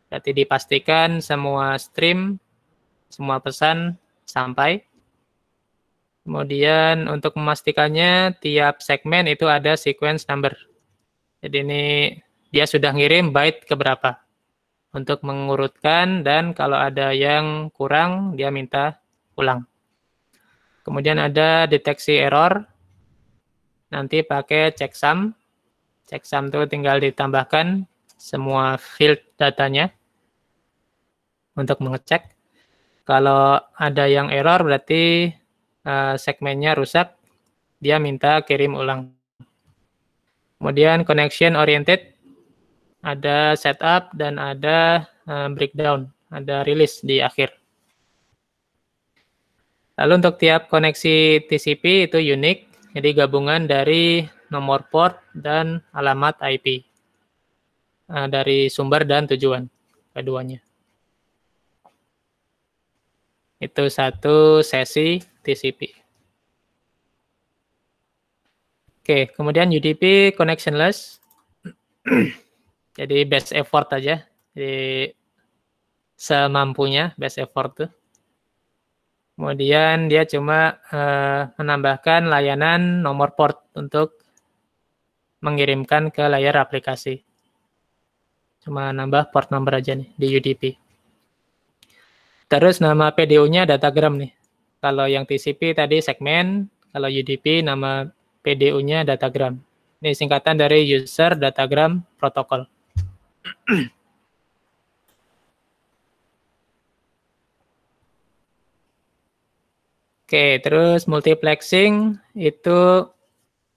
berarti dipastikan semua stream, semua pesan sampai. Kemudian untuk memastikannya tiap segmen itu ada sequence number. Jadi ini dia sudah ngirim byte ke berapa untuk mengurutkan dan kalau ada yang kurang dia minta ulang. Kemudian ada deteksi error. Nanti pakai checksum checksum itu tinggal ditambahkan semua field datanya untuk mengecek. Kalau ada yang error berarti eh, segmennya rusak, dia minta kirim ulang. Kemudian connection oriented, ada setup dan ada eh, breakdown, ada release di akhir. Lalu untuk tiap koneksi TCP itu unik, jadi gabungan dari nomor port, dan alamat IP uh, eh, dari sumber dan tujuan keduanya. Itu satu sesi TCP. Oke, kemudian UDP connectionless. Jadi best effort aja. Jadi semampunya best effort tuh. Kemudian dia cuma uh, menambahkan layanan nomor port untuk mengirimkan ke layar aplikasi. Cuma nambah port number aja nih di UDP. Terus nama PDU-nya datagram nih. Kalau yang TCP tadi segmen, kalau UDP nama PDU-nya datagram. Ini singkatan dari User Datagram Protocol. Oke, terus multiplexing itu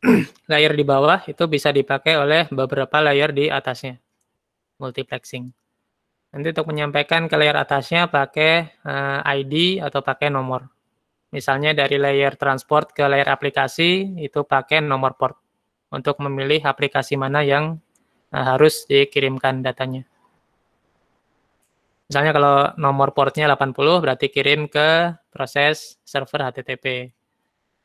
layer di bawah itu bisa dipakai oleh beberapa layer di atasnya. Multiplexing. Nanti untuk menyampaikan ke layer atasnya pakai eh, ID atau pakai nomor. Misalnya dari layer transport ke layer aplikasi itu pakai nomor port untuk memilih aplikasi mana yang eh, harus dikirimkan datanya. Misalnya kalau nomor portnya 80 berarti kirim ke proses server HTTP.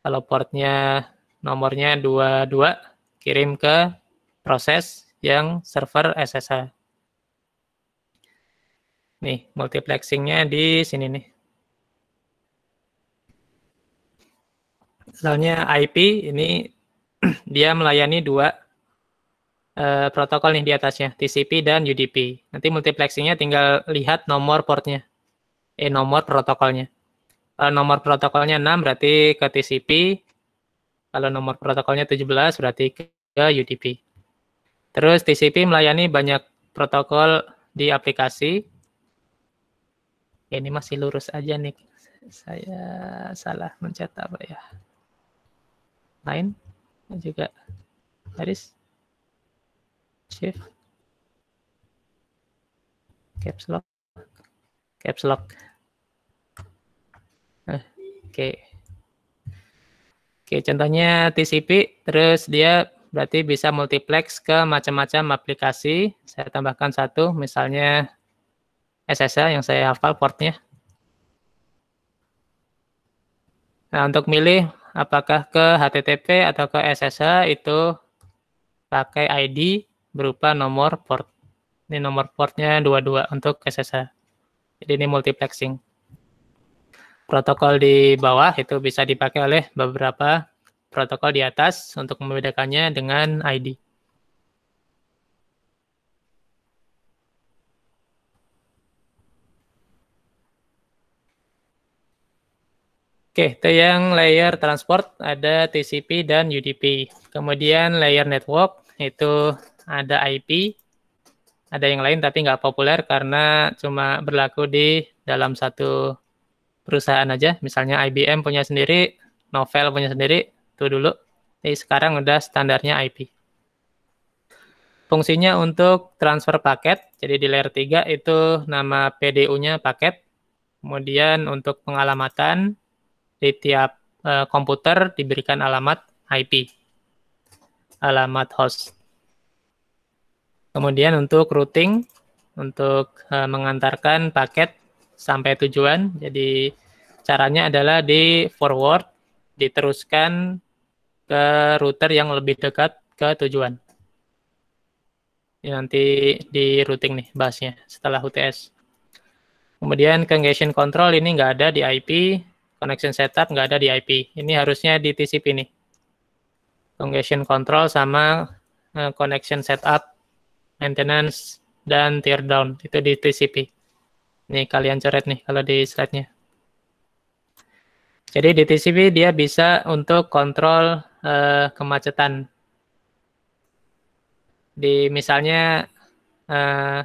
Kalau portnya nomornya 22 kirim ke proses yang server SSH. Nih, multiplexingnya di sini nih. Misalnya IP ini dia melayani dua uh, protokol nih di atasnya, TCP dan UDP. Nanti multiplexingnya tinggal lihat nomor portnya, eh nomor protokolnya. Uh, nomor protokolnya 6 berarti ke TCP, kalau nomor protokolnya 17 berarti ke UDP. Terus TCP melayani banyak protokol di aplikasi. ini masih lurus aja nih. Saya salah mencetak apa ya? Lain juga Haris, shift caps lock caps lock eh, Oke. Okay. Oke, contohnya TCP, terus dia berarti bisa multiplex ke macam-macam aplikasi. Saya tambahkan satu, misalnya SSL yang saya hafal portnya. Nah, untuk milih apakah ke HTTP atau ke SSH itu pakai ID berupa nomor port. Ini nomor portnya 22 untuk SSH. Jadi ini multiplexing protokol di bawah itu bisa dipakai oleh beberapa protokol di atas untuk membedakannya dengan ID. Oke, itu yang layer transport ada TCP dan UDP. Kemudian layer network itu ada IP, ada yang lain tapi nggak populer karena cuma berlaku di dalam satu perusahaan aja. Misalnya IBM punya sendiri, Novel punya sendiri, itu dulu. Jadi sekarang udah standarnya IP. Fungsinya untuk transfer paket. Jadi di layer 3 itu nama PDU-nya paket. Kemudian untuk pengalamatan di tiap uh, komputer diberikan alamat IP. Alamat host. Kemudian untuk routing untuk uh, mengantarkan paket sampai tujuan. Jadi caranya adalah di forward, diteruskan ke router yang lebih dekat ke tujuan. Ini nanti di routing nih bahasnya setelah UTS. Kemudian congestion control ini nggak ada di IP, connection setup nggak ada di IP. Ini harusnya di TCP nih. Congestion control sama eh, connection setup, maintenance, dan teardown. Itu di TCP. Nih kalian coret nih kalau di slide-nya. Jadi di TCP dia bisa untuk kontrol uh, kemacetan. Di misalnya uh,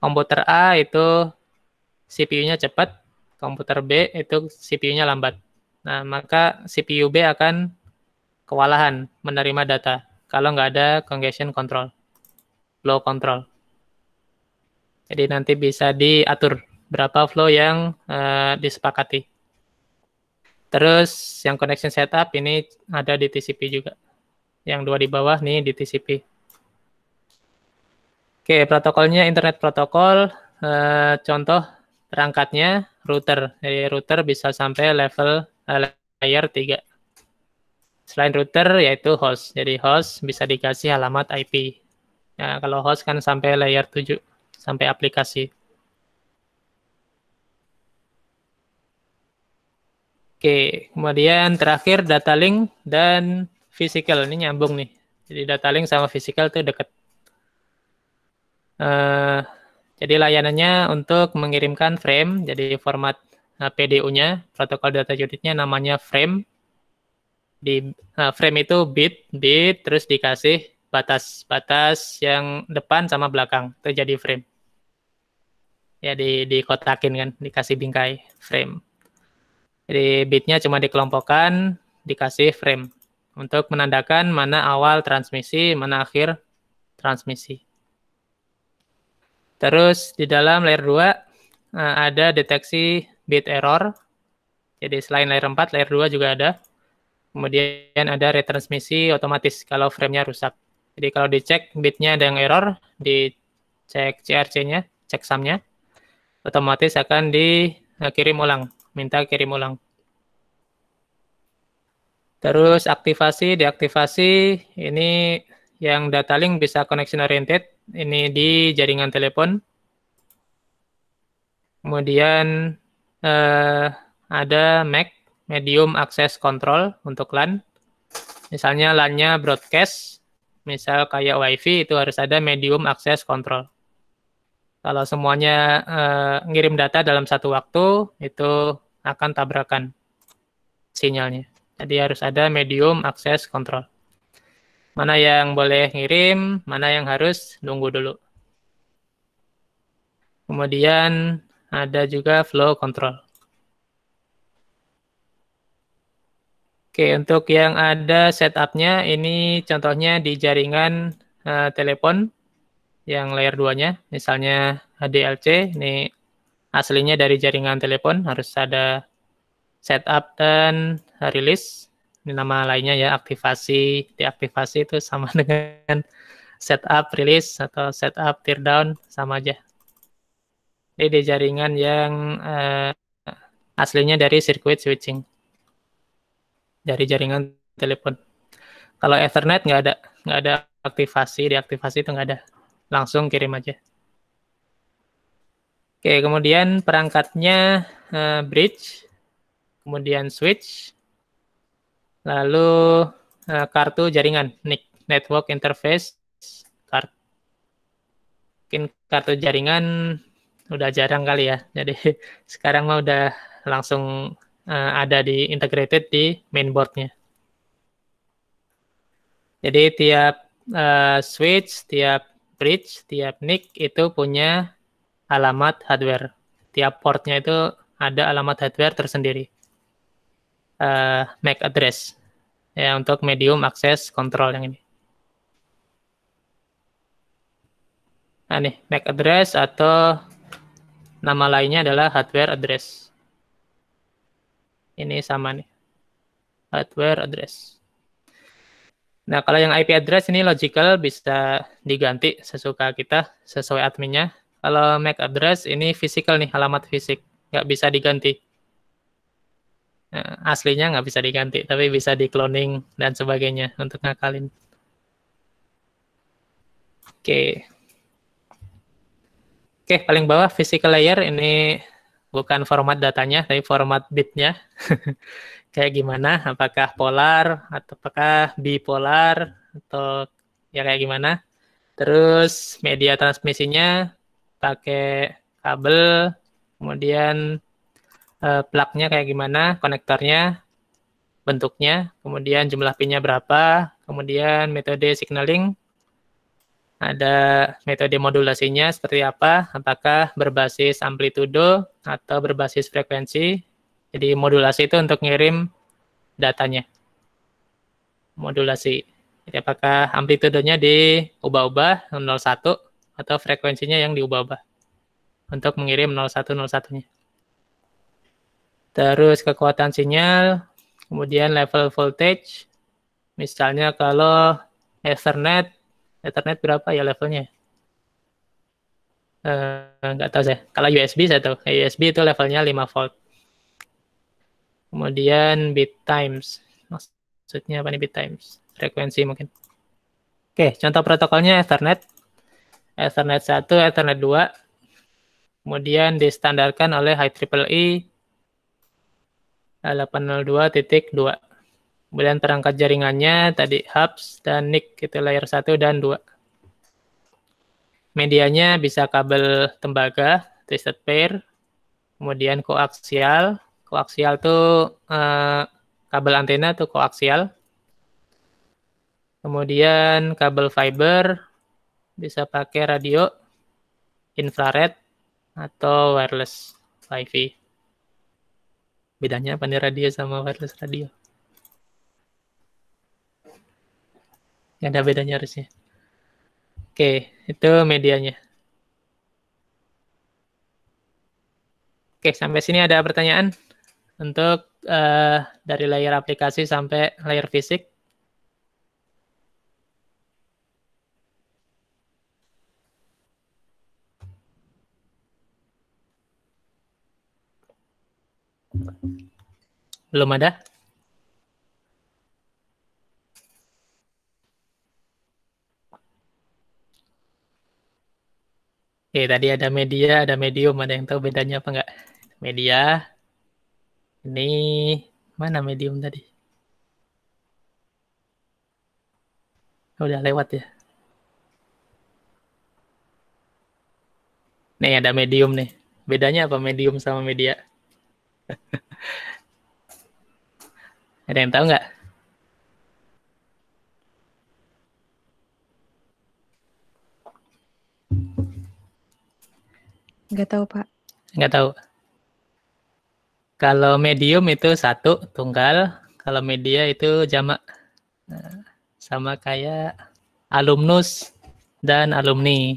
komputer A itu CPU-nya cepat, komputer B itu CPU-nya lambat. Nah, maka CPU B akan kewalahan menerima data kalau nggak ada congestion control, flow control. Jadi nanti bisa diatur berapa flow yang uh, disepakati. Terus yang connection setup ini ada di TCP juga. Yang dua di bawah nih di TCP. Oke, protokolnya internet protokol. Uh, contoh perangkatnya router. Jadi router bisa sampai level uh, layer 3. Selain router yaitu host. Jadi host bisa dikasih alamat IP. Nah, ya, kalau host kan sampai layer 7 sampai aplikasi. Oke, kemudian terakhir data link dan physical. Ini nyambung nih. Jadi data link sama physical itu dekat. Uh, eh, jadi layanannya untuk mengirimkan frame, jadi format eh, PDU-nya, protokol data unitnya namanya frame. Di uh, frame itu bit, bit terus dikasih batas batas yang depan sama belakang terjadi frame ya di kotakin kan dikasih bingkai frame jadi bitnya cuma dikelompokkan dikasih frame untuk menandakan mana awal transmisi mana akhir transmisi terus di dalam layer 2 eh, ada deteksi bit error jadi selain layer 4 layer 2 juga ada kemudian ada retransmisi otomatis kalau framenya rusak jadi kalau dicek bitnya ada yang error, dicek CRC-nya, cek sumnya, otomatis akan dikirim eh, ulang, minta kirim ulang. Terus aktivasi, deaktivasi, ini yang data link bisa connection oriented, ini di jaringan telepon. Kemudian eh, ada MAC, Medium Access Control untuk LAN. Misalnya LAN-nya broadcast, Misal kayak WiFi itu harus ada medium access control. Kalau semuanya eh, ngirim data dalam satu waktu, itu akan tabrakan sinyalnya. Jadi harus ada medium access control. Mana yang boleh ngirim, mana yang harus nunggu dulu. Kemudian ada juga flow control. Oke, untuk yang ada setupnya ini contohnya di jaringan uh, telepon yang layer 2-nya, misalnya HDLC, ini aslinya dari jaringan telepon harus ada setup dan release Ini nama lainnya ya, aktivasi, deaktivasi itu sama dengan setup release atau setup teardown sama aja. Ini di jaringan yang uh, aslinya dari circuit switching dari jaringan telepon. Kalau Ethernet nggak ada, nggak ada aktivasi, diaktivasi itu nggak ada. Langsung kirim aja. Oke, kemudian perangkatnya uh, bridge, kemudian switch, lalu uh, kartu jaringan NIC, network interface kartu. Mungkin kartu jaringan udah jarang kali ya. Jadi sekarang mah udah langsung uh, ada di integrated di mainboardnya. Jadi tiap uh, switch, tiap bridge, tiap NIC itu punya alamat hardware. Tiap portnya itu ada alamat hardware tersendiri. Uh, eh, MAC address ya untuk medium akses control yang ini. Nah nih MAC address atau nama lainnya adalah hardware address ini sama nih. Hardware address. Nah, kalau yang IP address ini logical bisa diganti sesuka kita, sesuai adminnya. Kalau MAC address ini physical nih, alamat fisik. Nggak bisa diganti. Nah, aslinya nggak bisa diganti, tapi bisa di cloning dan sebagainya untuk ngakalin. Oke. Oke, paling bawah physical layer ini bukan format datanya, tapi format bitnya. kayak gimana? Apakah polar, atau apakah bipolar, atau ya kayak gimana? Terus media transmisinya pakai kabel, kemudian eh, kayak gimana, konektornya, bentuknya, kemudian jumlah pinnya berapa, kemudian metode signaling, ada metode modulasinya seperti apa, apakah berbasis amplitudo atau berbasis frekuensi. Jadi modulasi itu untuk ngirim datanya. Modulasi. Jadi apakah amplitudonya diubah-ubah 01 atau frekuensinya yang diubah-ubah untuk mengirim 0101-nya. Terus kekuatan sinyal, kemudian level voltage. Misalnya kalau Ethernet Ethernet berapa ya levelnya? Eh, nggak uh, tahu saya. Kalau USB saya tahu. Eh, USB itu levelnya 5 volt. Kemudian bit times. Maksudnya apa nih bit times? Frekuensi mungkin. Oke, contoh protokolnya Ethernet. Ethernet 1, Ethernet 2. Kemudian distandarkan oleh IEEE 802.2. E Kemudian perangkat jaringannya tadi hubs dan NIC itu layer 1 dan 2. Medianya bisa kabel tembaga, twisted pair, kemudian koaksial. Koaksial itu eh, kabel antena tuh koaksial. Kemudian kabel fiber bisa pakai radio, infrared atau wireless 5V. Bedanya apa nih radio sama wireless radio? Nggak ada bedanya harusnya. Oke, itu medianya. Oke, sampai sini ada pertanyaan untuk uh, dari layer aplikasi sampai layer fisik. Belum ada? Oke, tadi ada media, ada medium, ada yang tahu bedanya apa enggak? Media. Ini mana medium tadi? Udah lewat ya. Nih ada medium nih. Bedanya apa medium sama media? ada yang tahu nggak? Nggak tahu, Pak. Nggak tahu. Kalau medium itu satu, tunggal. Kalau media itu jamak. Nah, sama kayak alumnus dan alumni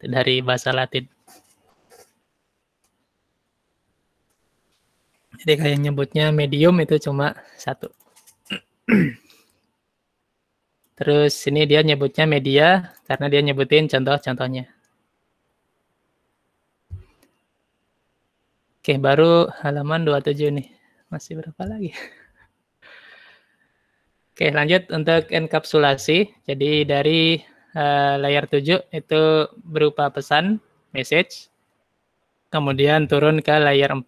dari bahasa Latin. Jadi kayak nyebutnya medium itu cuma satu. Terus ini dia nyebutnya media karena dia nyebutin contoh-contohnya. Oke, baru halaman 27 nih. Masih berapa lagi? Oke, lanjut untuk enkapsulasi. Jadi dari uh, layar 7 itu berupa pesan, message. Kemudian turun ke layar 4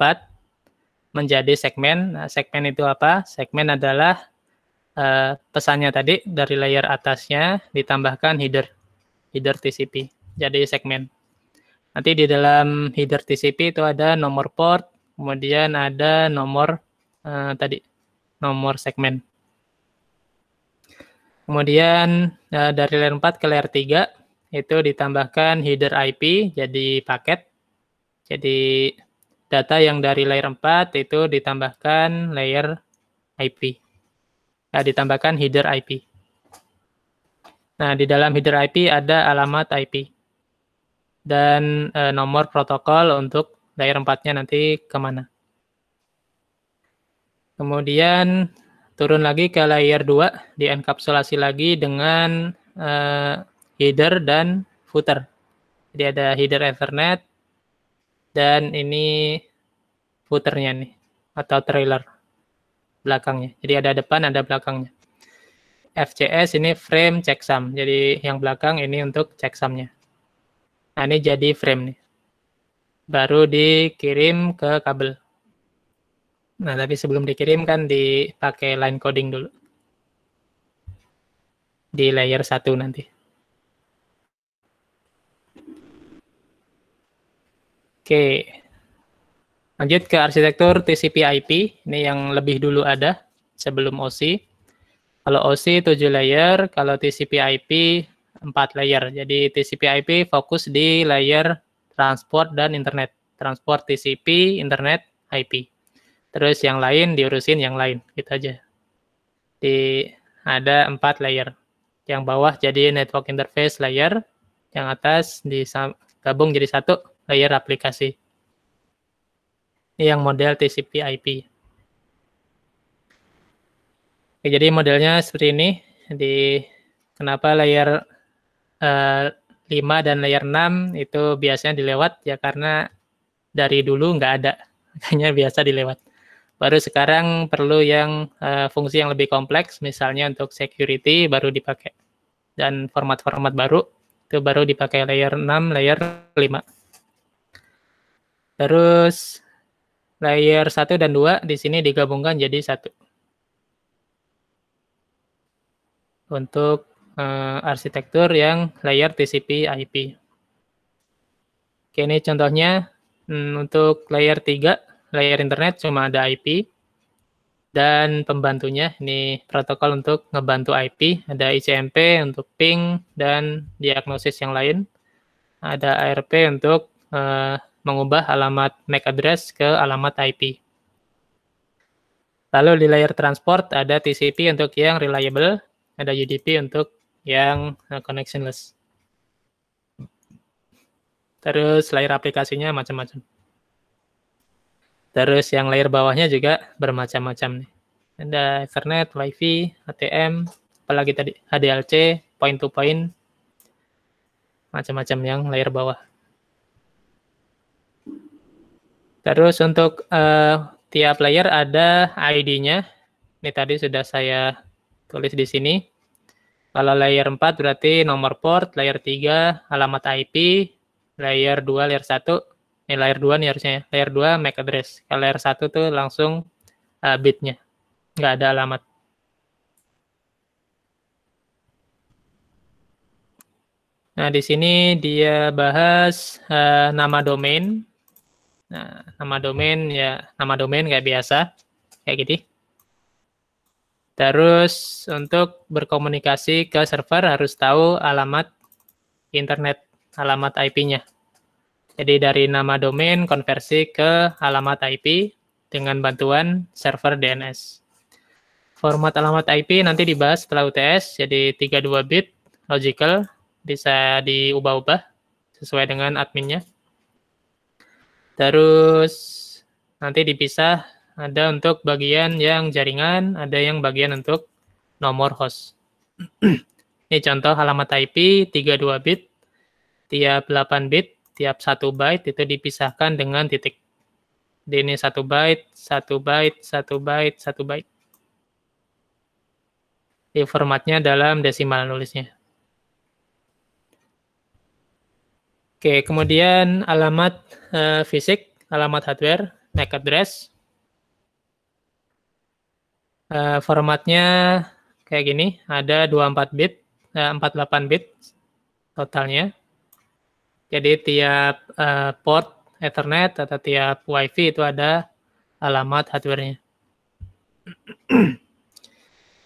menjadi segmen. Nah, segmen itu apa? Segmen adalah uh, pesannya tadi dari layar atasnya ditambahkan header, header TCP. Jadi segmen. Nanti di dalam header TCP itu ada nomor port, kemudian ada nomor uh, tadi nomor segmen. Kemudian uh, dari layer 4 ke layer 3 itu ditambahkan header IP jadi paket. Jadi data yang dari layer 4 itu ditambahkan layer IP. Nah, eh, ditambahkan header IP. Nah, di dalam header IP ada alamat IP dan e, nomor protokol untuk layer 4-nya nanti kemana. Kemudian turun lagi ke layer 2, dienkapsulasi lagi dengan e, header dan footer. Jadi ada header Ethernet dan ini footernya nih atau trailer belakangnya. Jadi ada depan, ada belakangnya. FCS ini frame checksum. Jadi yang belakang ini untuk checksumnya. Nah, ini jadi frame nih. Baru dikirim ke kabel. Nah, tapi sebelum dikirim kan dipakai line coding dulu. Di layer 1 nanti. Oke. Lanjut ke arsitektur TCP IP. Ini yang lebih dulu ada sebelum OSI. Kalau OSI 7 layer, kalau TCP IP empat layer. Jadi TCP/IP fokus di layer transport dan internet. Transport TCP, internet, IP. Terus yang lain diurusin yang lain, gitu aja. Di ada empat layer. Yang bawah jadi network interface layer, yang atas digabung jadi satu layer aplikasi. Ini yang model TCP/IP. Oke, jadi modelnya seperti ini. Di kenapa layer Eh, lima 5 dan layer 6 itu biasanya dilewat ya karena dari dulu nggak ada, hanya biasa dilewat. Baru sekarang perlu yang uh, fungsi yang lebih kompleks, misalnya untuk security baru dipakai. Dan format-format baru, itu baru dipakai layer 6, layer 5. Terus layer 1 dan 2 di sini digabungkan jadi satu. Untuk uh, arsitektur yang layer TCP/IP. Oke, ini contohnya um, untuk layer 3, layer internet cuma ada IP dan pembantunya ini protokol untuk ngebantu IP, ada ICMP untuk ping dan diagnosis yang lain. Ada ARP untuk uh, mengubah alamat MAC address ke alamat IP. Lalu di layer transport ada TCP untuk yang reliable, ada UDP untuk yang eh, connectionless. Terus layer aplikasinya macam-macam. Terus yang layer bawahnya juga bermacam-macam nih. Ada Ethernet, WiFi, ATM, apalagi tadi HDLC, point to point, macam-macam yang layer bawah. Terus untuk uh, tiap layer ada ID-nya. Ini tadi sudah saya tulis di sini. Kalau layer 4 berarti nomor port, layer 3 alamat IP, layer 2, layer 1, ini eh, layer 2 nih harusnya ya. Layer 2 MAC address. Kalau layer 1 tuh langsung uh, bitnya. Nggak ada alamat. Nah, di sini dia bahas uh, nama domain. Nah, nama domain ya, nama domain kayak biasa. Kayak gitu. Terus untuk berkomunikasi ke server harus tahu alamat internet, alamat IP-nya. Jadi dari nama domain konversi ke alamat IP dengan bantuan server DNS. Format alamat IP nanti dibahas setelah UTS, jadi 32 bit logical bisa diubah-ubah sesuai dengan adminnya. Terus nanti dipisah ada untuk bagian yang jaringan, ada yang bagian untuk nomor host. Ini contoh alamat IP 32 bit, tiap 8 bit, tiap 1 byte itu dipisahkan dengan titik. Jadi ini 1 byte, 1 byte, 1 byte, 1 byte. Di formatnya dalam desimal nulisnya. Oke, kemudian alamat uh, fisik, alamat hardware, MAC address. Uh, formatnya kayak gini, ada 24 bit, eh, uh, 48 bit totalnya. Jadi tiap uh, port Ethernet atau tiap WiFi itu ada alamat hardware-nya.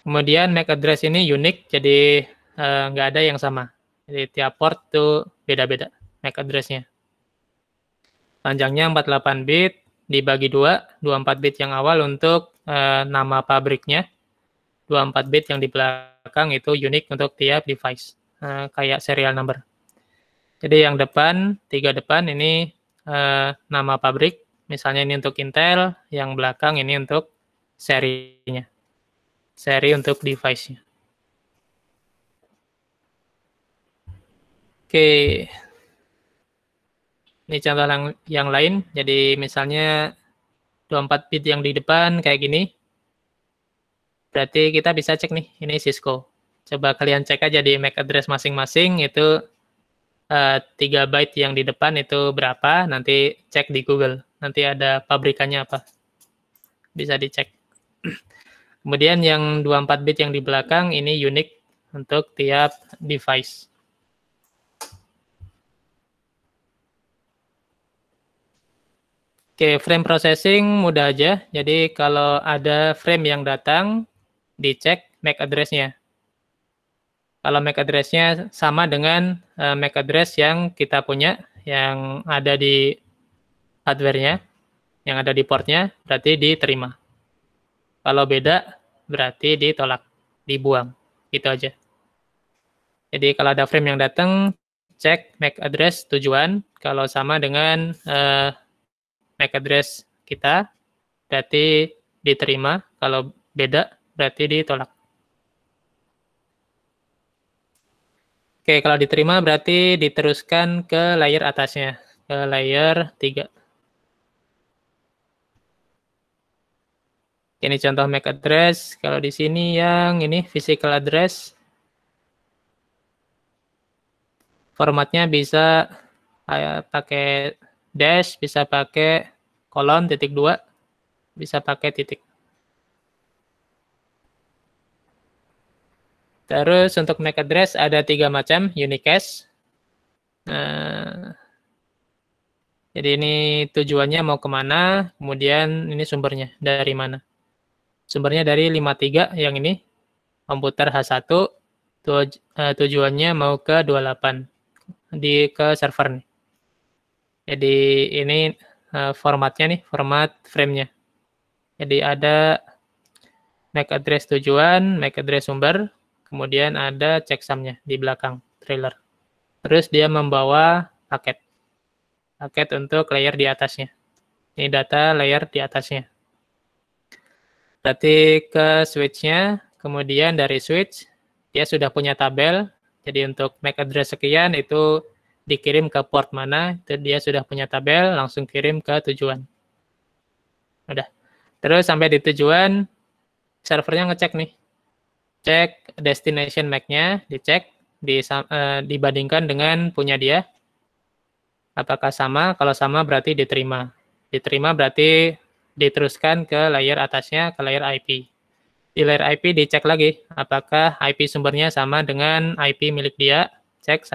Kemudian MAC address ini unik, jadi uh, nggak ada yang sama. Jadi tiap port tuh beda-beda MAC address-nya. Panjangnya 48 bit, dibagi dua, 24 bit yang awal untuk uh, nama pabriknya, 24 bit yang di belakang itu unik untuk tiap device, uh, kayak serial number. Jadi yang depan, tiga depan ini uh, nama pabrik, misalnya ini untuk Intel, yang belakang ini untuk serinya, seri untuk device-nya. Oke, ini contoh yang, yang lain, jadi misalnya 24 bit yang di depan kayak gini. Berarti kita bisa cek nih, ini Cisco. Coba kalian cek aja di MAC address masing-masing itu uh, eh, 3 byte yang di depan itu berapa, nanti cek di Google. Nanti ada pabrikannya apa. Bisa dicek. Kemudian yang 24 bit yang di belakang ini unik untuk tiap device. Oke, frame processing mudah aja. Jadi kalau ada frame yang datang, dicek MAC address-nya. Kalau MAC address-nya sama dengan uh, MAC address yang kita punya, yang ada di hardware-nya, yang ada di port-nya, berarti diterima. Kalau beda, berarti ditolak, dibuang. Itu aja. Jadi kalau ada frame yang datang, cek MAC address tujuan. Kalau sama dengan uh, MAC address kita, berarti diterima. Kalau beda, berarti ditolak. Oke, kalau diterima berarti diteruskan ke layer atasnya, ke layer 3. Ini contoh MAC address. Kalau di sini yang ini physical address. Formatnya bisa eh, pakai dash, bisa pakai kolon titik dua bisa pakai titik. Terus untuk MAC address ada tiga macam unicast. Nah, jadi ini tujuannya mau kemana, kemudian ini sumbernya dari mana. Sumbernya dari 53 yang ini, komputer H1, eh, tujuannya mau ke 28 di ke server nih. Jadi ini Eh, formatnya nih, format framenya. Jadi ada MAC address tujuan, MAC address sumber, kemudian ada checksumnya di belakang trailer. Terus dia membawa paket. Paket untuk layer di atasnya. Ini data layer di atasnya. Berarti ke switchnya kemudian dari switch, dia sudah punya tabel. Jadi untuk MAC address sekian itu dikirim ke port mana, dia sudah punya tabel, langsung kirim ke tujuan. Udah. Terus sampai di tujuan, servernya ngecek nih. Cek destination mac nya dicek, di, uh, eh, dibandingkan dengan punya dia. Apakah sama? Kalau sama berarti diterima. Diterima berarti diteruskan ke layer atasnya, ke layer IP. Di layer IP dicek lagi, apakah IP sumbernya sama dengan IP milik dia. Cek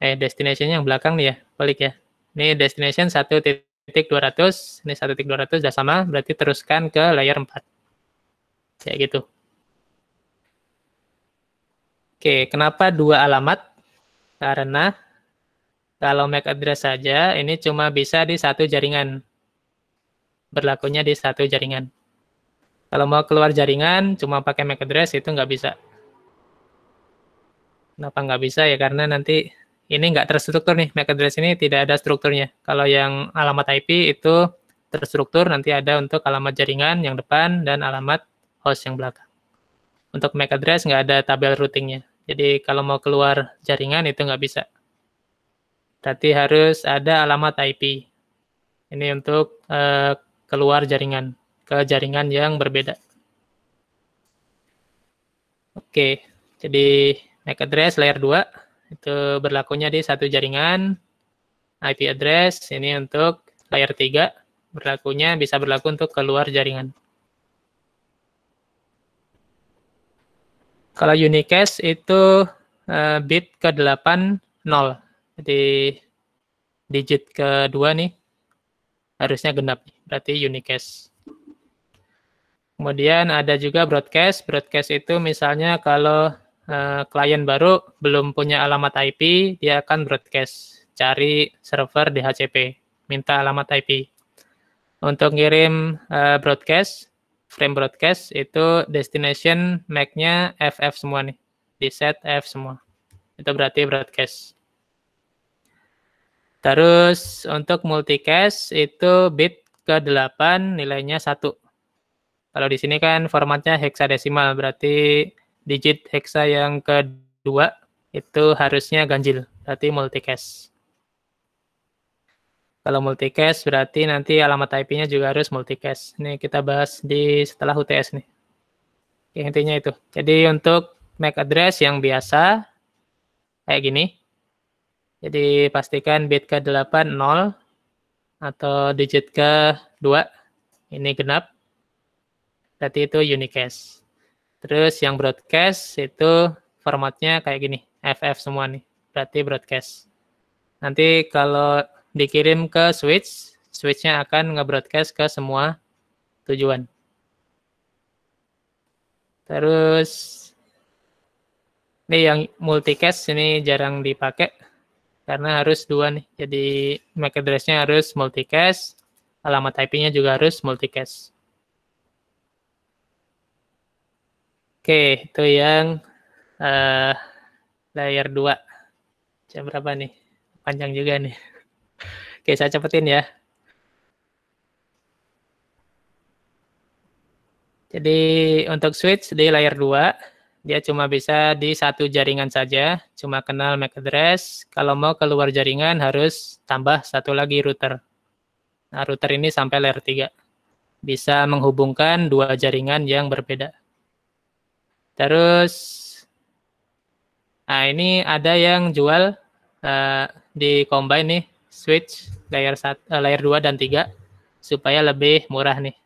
eh destination yang belakang nih ya, balik ya. Ini destination 1.200, ini 1.200 sudah sama, berarti teruskan ke layer 4. Kayak gitu. Oke, kenapa dua alamat? Karena kalau MAC address saja, ini cuma bisa di satu jaringan. Berlakunya di satu jaringan. Kalau mau keluar jaringan, cuma pakai MAC address itu nggak bisa. Kenapa nggak bisa? Ya karena nanti ini nggak terstruktur nih, MAC address ini tidak ada strukturnya. Kalau yang alamat IP itu terstruktur, nanti ada untuk alamat jaringan yang depan dan alamat host yang belakang. Untuk MAC address nggak ada tabel routingnya. Jadi kalau mau keluar jaringan itu nggak bisa. Berarti harus ada alamat IP. Ini untuk eh, keluar jaringan, ke jaringan yang berbeda. Oke, jadi MAC address layer 2 itu berlakunya di satu jaringan IP address ini untuk layer 3 berlakunya bisa berlaku untuk keluar jaringan. Kalau unicast itu eh, bit ke-8 0. Jadi digit kedua nih harusnya genap, berarti unicast. Kemudian ada juga broadcast. Broadcast itu misalnya kalau Eh, klien baru belum punya alamat IP, dia akan broadcast. Cari server DHCP, minta alamat IP. Untuk ngirim uh, broadcast, frame broadcast itu destination MAC-nya FF semua nih. Di set F semua. Itu berarti broadcast. Terus untuk multicast itu bit ke-8 nilainya 1. Kalau di sini kan formatnya heksadesimal berarti digit hexa yang kedua itu harusnya ganjil, berarti multicast. Kalau multicast berarti nanti alamat IP-nya juga harus multicast. Ini kita bahas di setelah UTS nih. Oke, intinya itu. Jadi untuk MAC address yang biasa kayak gini. Jadi pastikan bit ke-8 0 atau digit ke-2 ini genap. Berarti itu unicast. Terus yang broadcast itu formatnya kayak gini, FF semua nih, berarti broadcast. Nanti kalau dikirim ke switch, switchnya akan nge-broadcast ke semua tujuan. Terus ini yang multicast ini jarang dipakai karena harus dua nih. Jadi MAC address-nya harus multicast, alamat IP-nya juga harus multicast. Oke, itu yang uh, eh, layer 2. Jam berapa nih? Panjang juga nih. Oke, saya cepetin ya. Jadi untuk switch di layer 2, dia cuma bisa di satu jaringan saja, cuma kenal MAC address. Kalau mau keluar jaringan harus tambah satu lagi router. Nah, router ini sampai layer 3. Bisa menghubungkan dua jaringan yang berbeda. Terus, nah ini ada yang jual uh, di combine nih, switch layer sat, uh, eh, layer 2 dan 3 supaya lebih murah nih.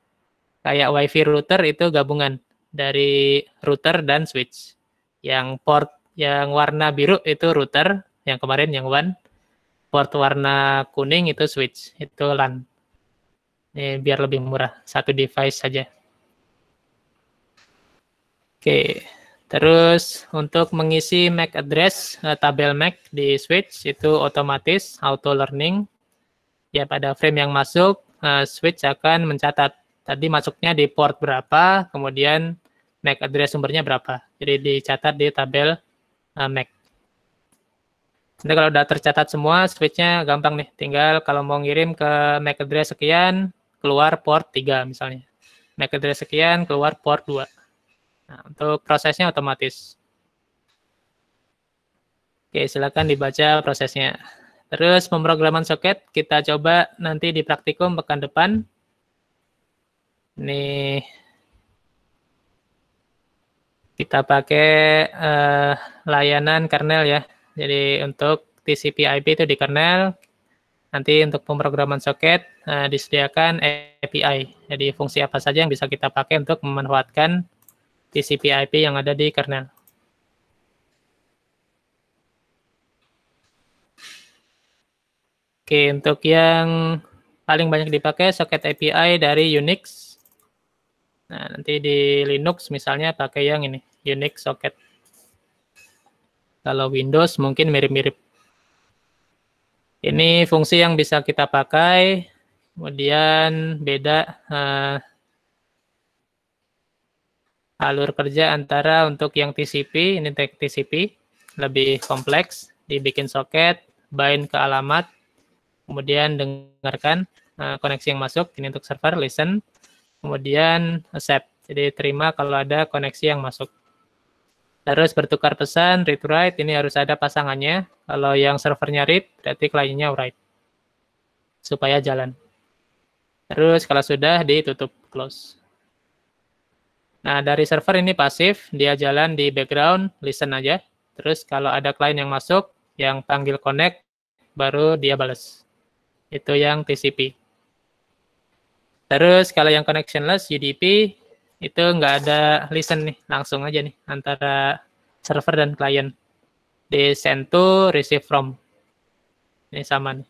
Kayak wifi router itu gabungan dari router dan switch. Yang port yang warna biru itu router, yang kemarin yang WAN. Port warna kuning itu switch, itu LAN. Ini biar lebih murah, satu device saja. Oke, terus untuk mengisi MAC address eh, tabel MAC di switch itu otomatis auto learning. Ya pada frame yang masuk eh, switch akan mencatat tadi masuknya di port berapa, kemudian MAC address sumbernya berapa. Jadi dicatat di tabel eh, MAC. Nanti kalau sudah tercatat semua, switchnya gampang nih. Tinggal kalau mau ngirim ke MAC address sekian, keluar port 3 misalnya. MAC address sekian, keluar port 2. Nah, untuk prosesnya otomatis. Oke, silakan dibaca prosesnya. Terus pemrograman soket kita coba nanti di praktikum pekan depan. Nih kita pakai uh, layanan kernel ya. Jadi untuk TCP/IP itu di kernel. Nanti untuk pemrograman soket uh, disediakan API. Jadi fungsi apa saja yang bisa kita pakai untuk memanfaatkan TCP/IP yang ada di kernel. Oke, untuk yang paling banyak dipakai socket API dari Unix. Nah, nanti di Linux misalnya pakai yang ini, Unix socket. Kalau Windows mungkin mirip-mirip. Ini fungsi yang bisa kita pakai, kemudian beda uh, alur kerja antara untuk yang TCP, ini TCP, lebih kompleks, dibikin soket, bind ke alamat, kemudian dengarkan uh, koneksi yang masuk, ini untuk server, listen, kemudian accept, jadi terima kalau ada koneksi yang masuk. Terus bertukar pesan, read write, ini harus ada pasangannya, kalau yang servernya read, berarti kliennya write, supaya jalan. Terus kalau sudah ditutup, close. Nah, dari server ini pasif, dia jalan di background, listen aja. Terus kalau ada klien yang masuk, yang panggil connect, baru dia balas. Itu yang TCP. Terus kalau yang connectionless, UDP, itu nggak ada listen nih, langsung aja nih, antara server dan klien. Di send to, receive from. Ini sama nih.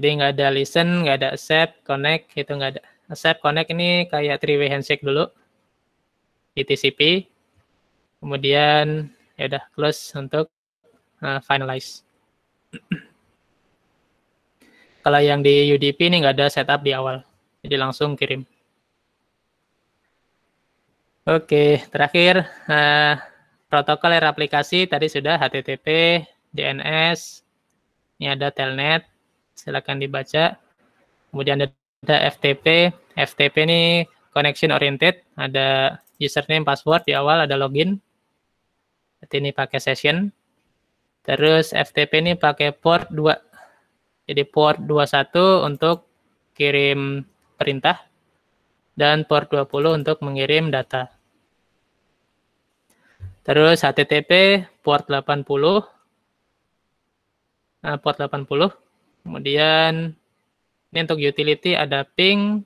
Jadi nggak ada listen, nggak ada accept, connect, itu nggak ada. Accept, connect ini kayak three-way handshake dulu di TCP. Kemudian ya udah close untuk uh, finalize. Kalau yang di UDP ini nggak ada setup di awal, jadi langsung kirim. Oke, terakhir uh, protokol layer aplikasi tadi sudah HTTP, DNS, ini ada telnet, silakan dibaca. Kemudian ada FTP. FTP ini connection oriented, ada username, password di awal, ada login. Jadi ini pakai session. Terus FTP ini pakai port 2. Jadi port 21 untuk kirim perintah dan port 20 untuk mengirim data. Terus HTTP port 80 Nah, port 80 Kemudian ini untuk utility ada ping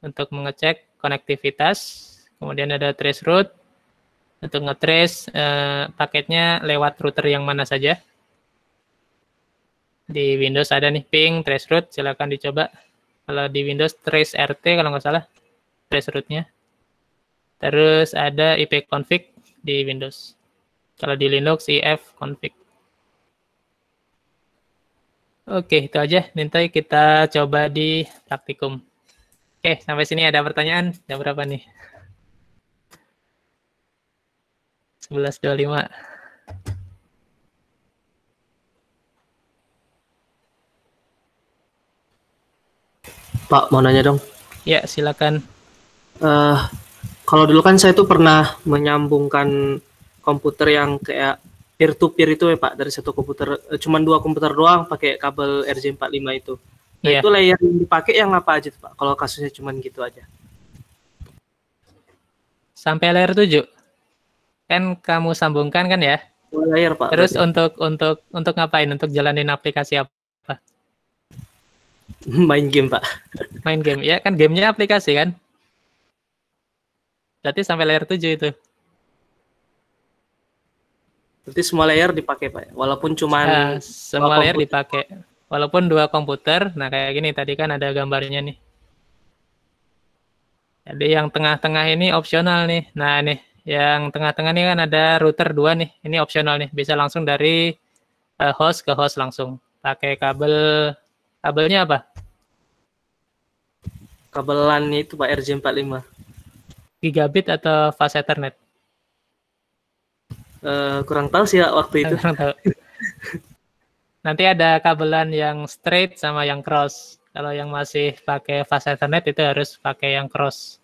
untuk mengecek konektivitas. Kemudian ada trace route untuk ngetrace eh, paketnya lewat router yang mana saja. Di Windows ada nih ping trace route, silakan dicoba. Kalau di Windows trace RT kalau nggak salah trace route-nya. Terus ada ipconfig di Windows. Kalau di Linux if config. Oke, itu aja. Nanti kita coba di praktikum. Oke, sampai sini ada pertanyaan? Ada berapa nih? 11.25. Pak, mau nanya dong. Ya, silakan. Uh, kalau dulu kan saya tuh pernah menyambungkan komputer yang kayak peer to peer itu ya Pak dari satu komputer eh, cuman dua komputer doang pakai kabel RJ45 itu. Nah, yeah. itu layar yang dipakai yang apa aja tuh, Pak? Kalau kasusnya cuman gitu aja. Sampai layer 7. Kan kamu sambungkan kan ya? Layar Pak. Terus untuk untuk untuk ngapain? Untuk jalanin aplikasi apa? Main game, Pak. Main game. Ya kan gamenya aplikasi kan? Berarti sampai layer 7 itu. Berarti semua layer dipakai Pak, ya? walaupun cuma ya, uh, semua layer komputer. dipakai. Walaupun dua komputer, nah kayak gini tadi kan ada gambarnya nih. Jadi yang tengah-tengah ini opsional nih. Nah ini yang tengah-tengah ini kan ada router dua nih. Ini opsional nih, bisa langsung dari uh, host ke host langsung. Pakai kabel, kabelnya apa? Kabelan itu Pak RJ45. Gigabit atau fast Ethernet? Eh, kurang tahu sih ya waktu itu. Nanti ada kabelan yang straight sama yang cross. Kalau yang masih pakai fast Ethernet itu harus pakai yang cross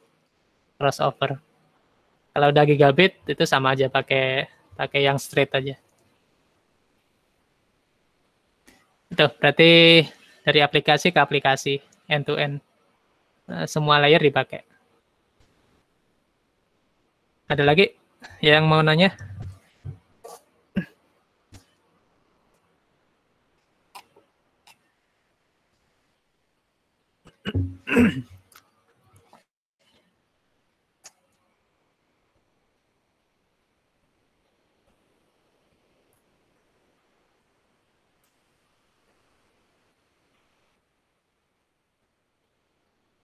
crossover. Kalau udah gigabit itu sama aja pakai pakai yang straight aja. Itu berarti dari aplikasi ke aplikasi end to end semua layer dipakai. Ada lagi yang mau nanya? 嗯。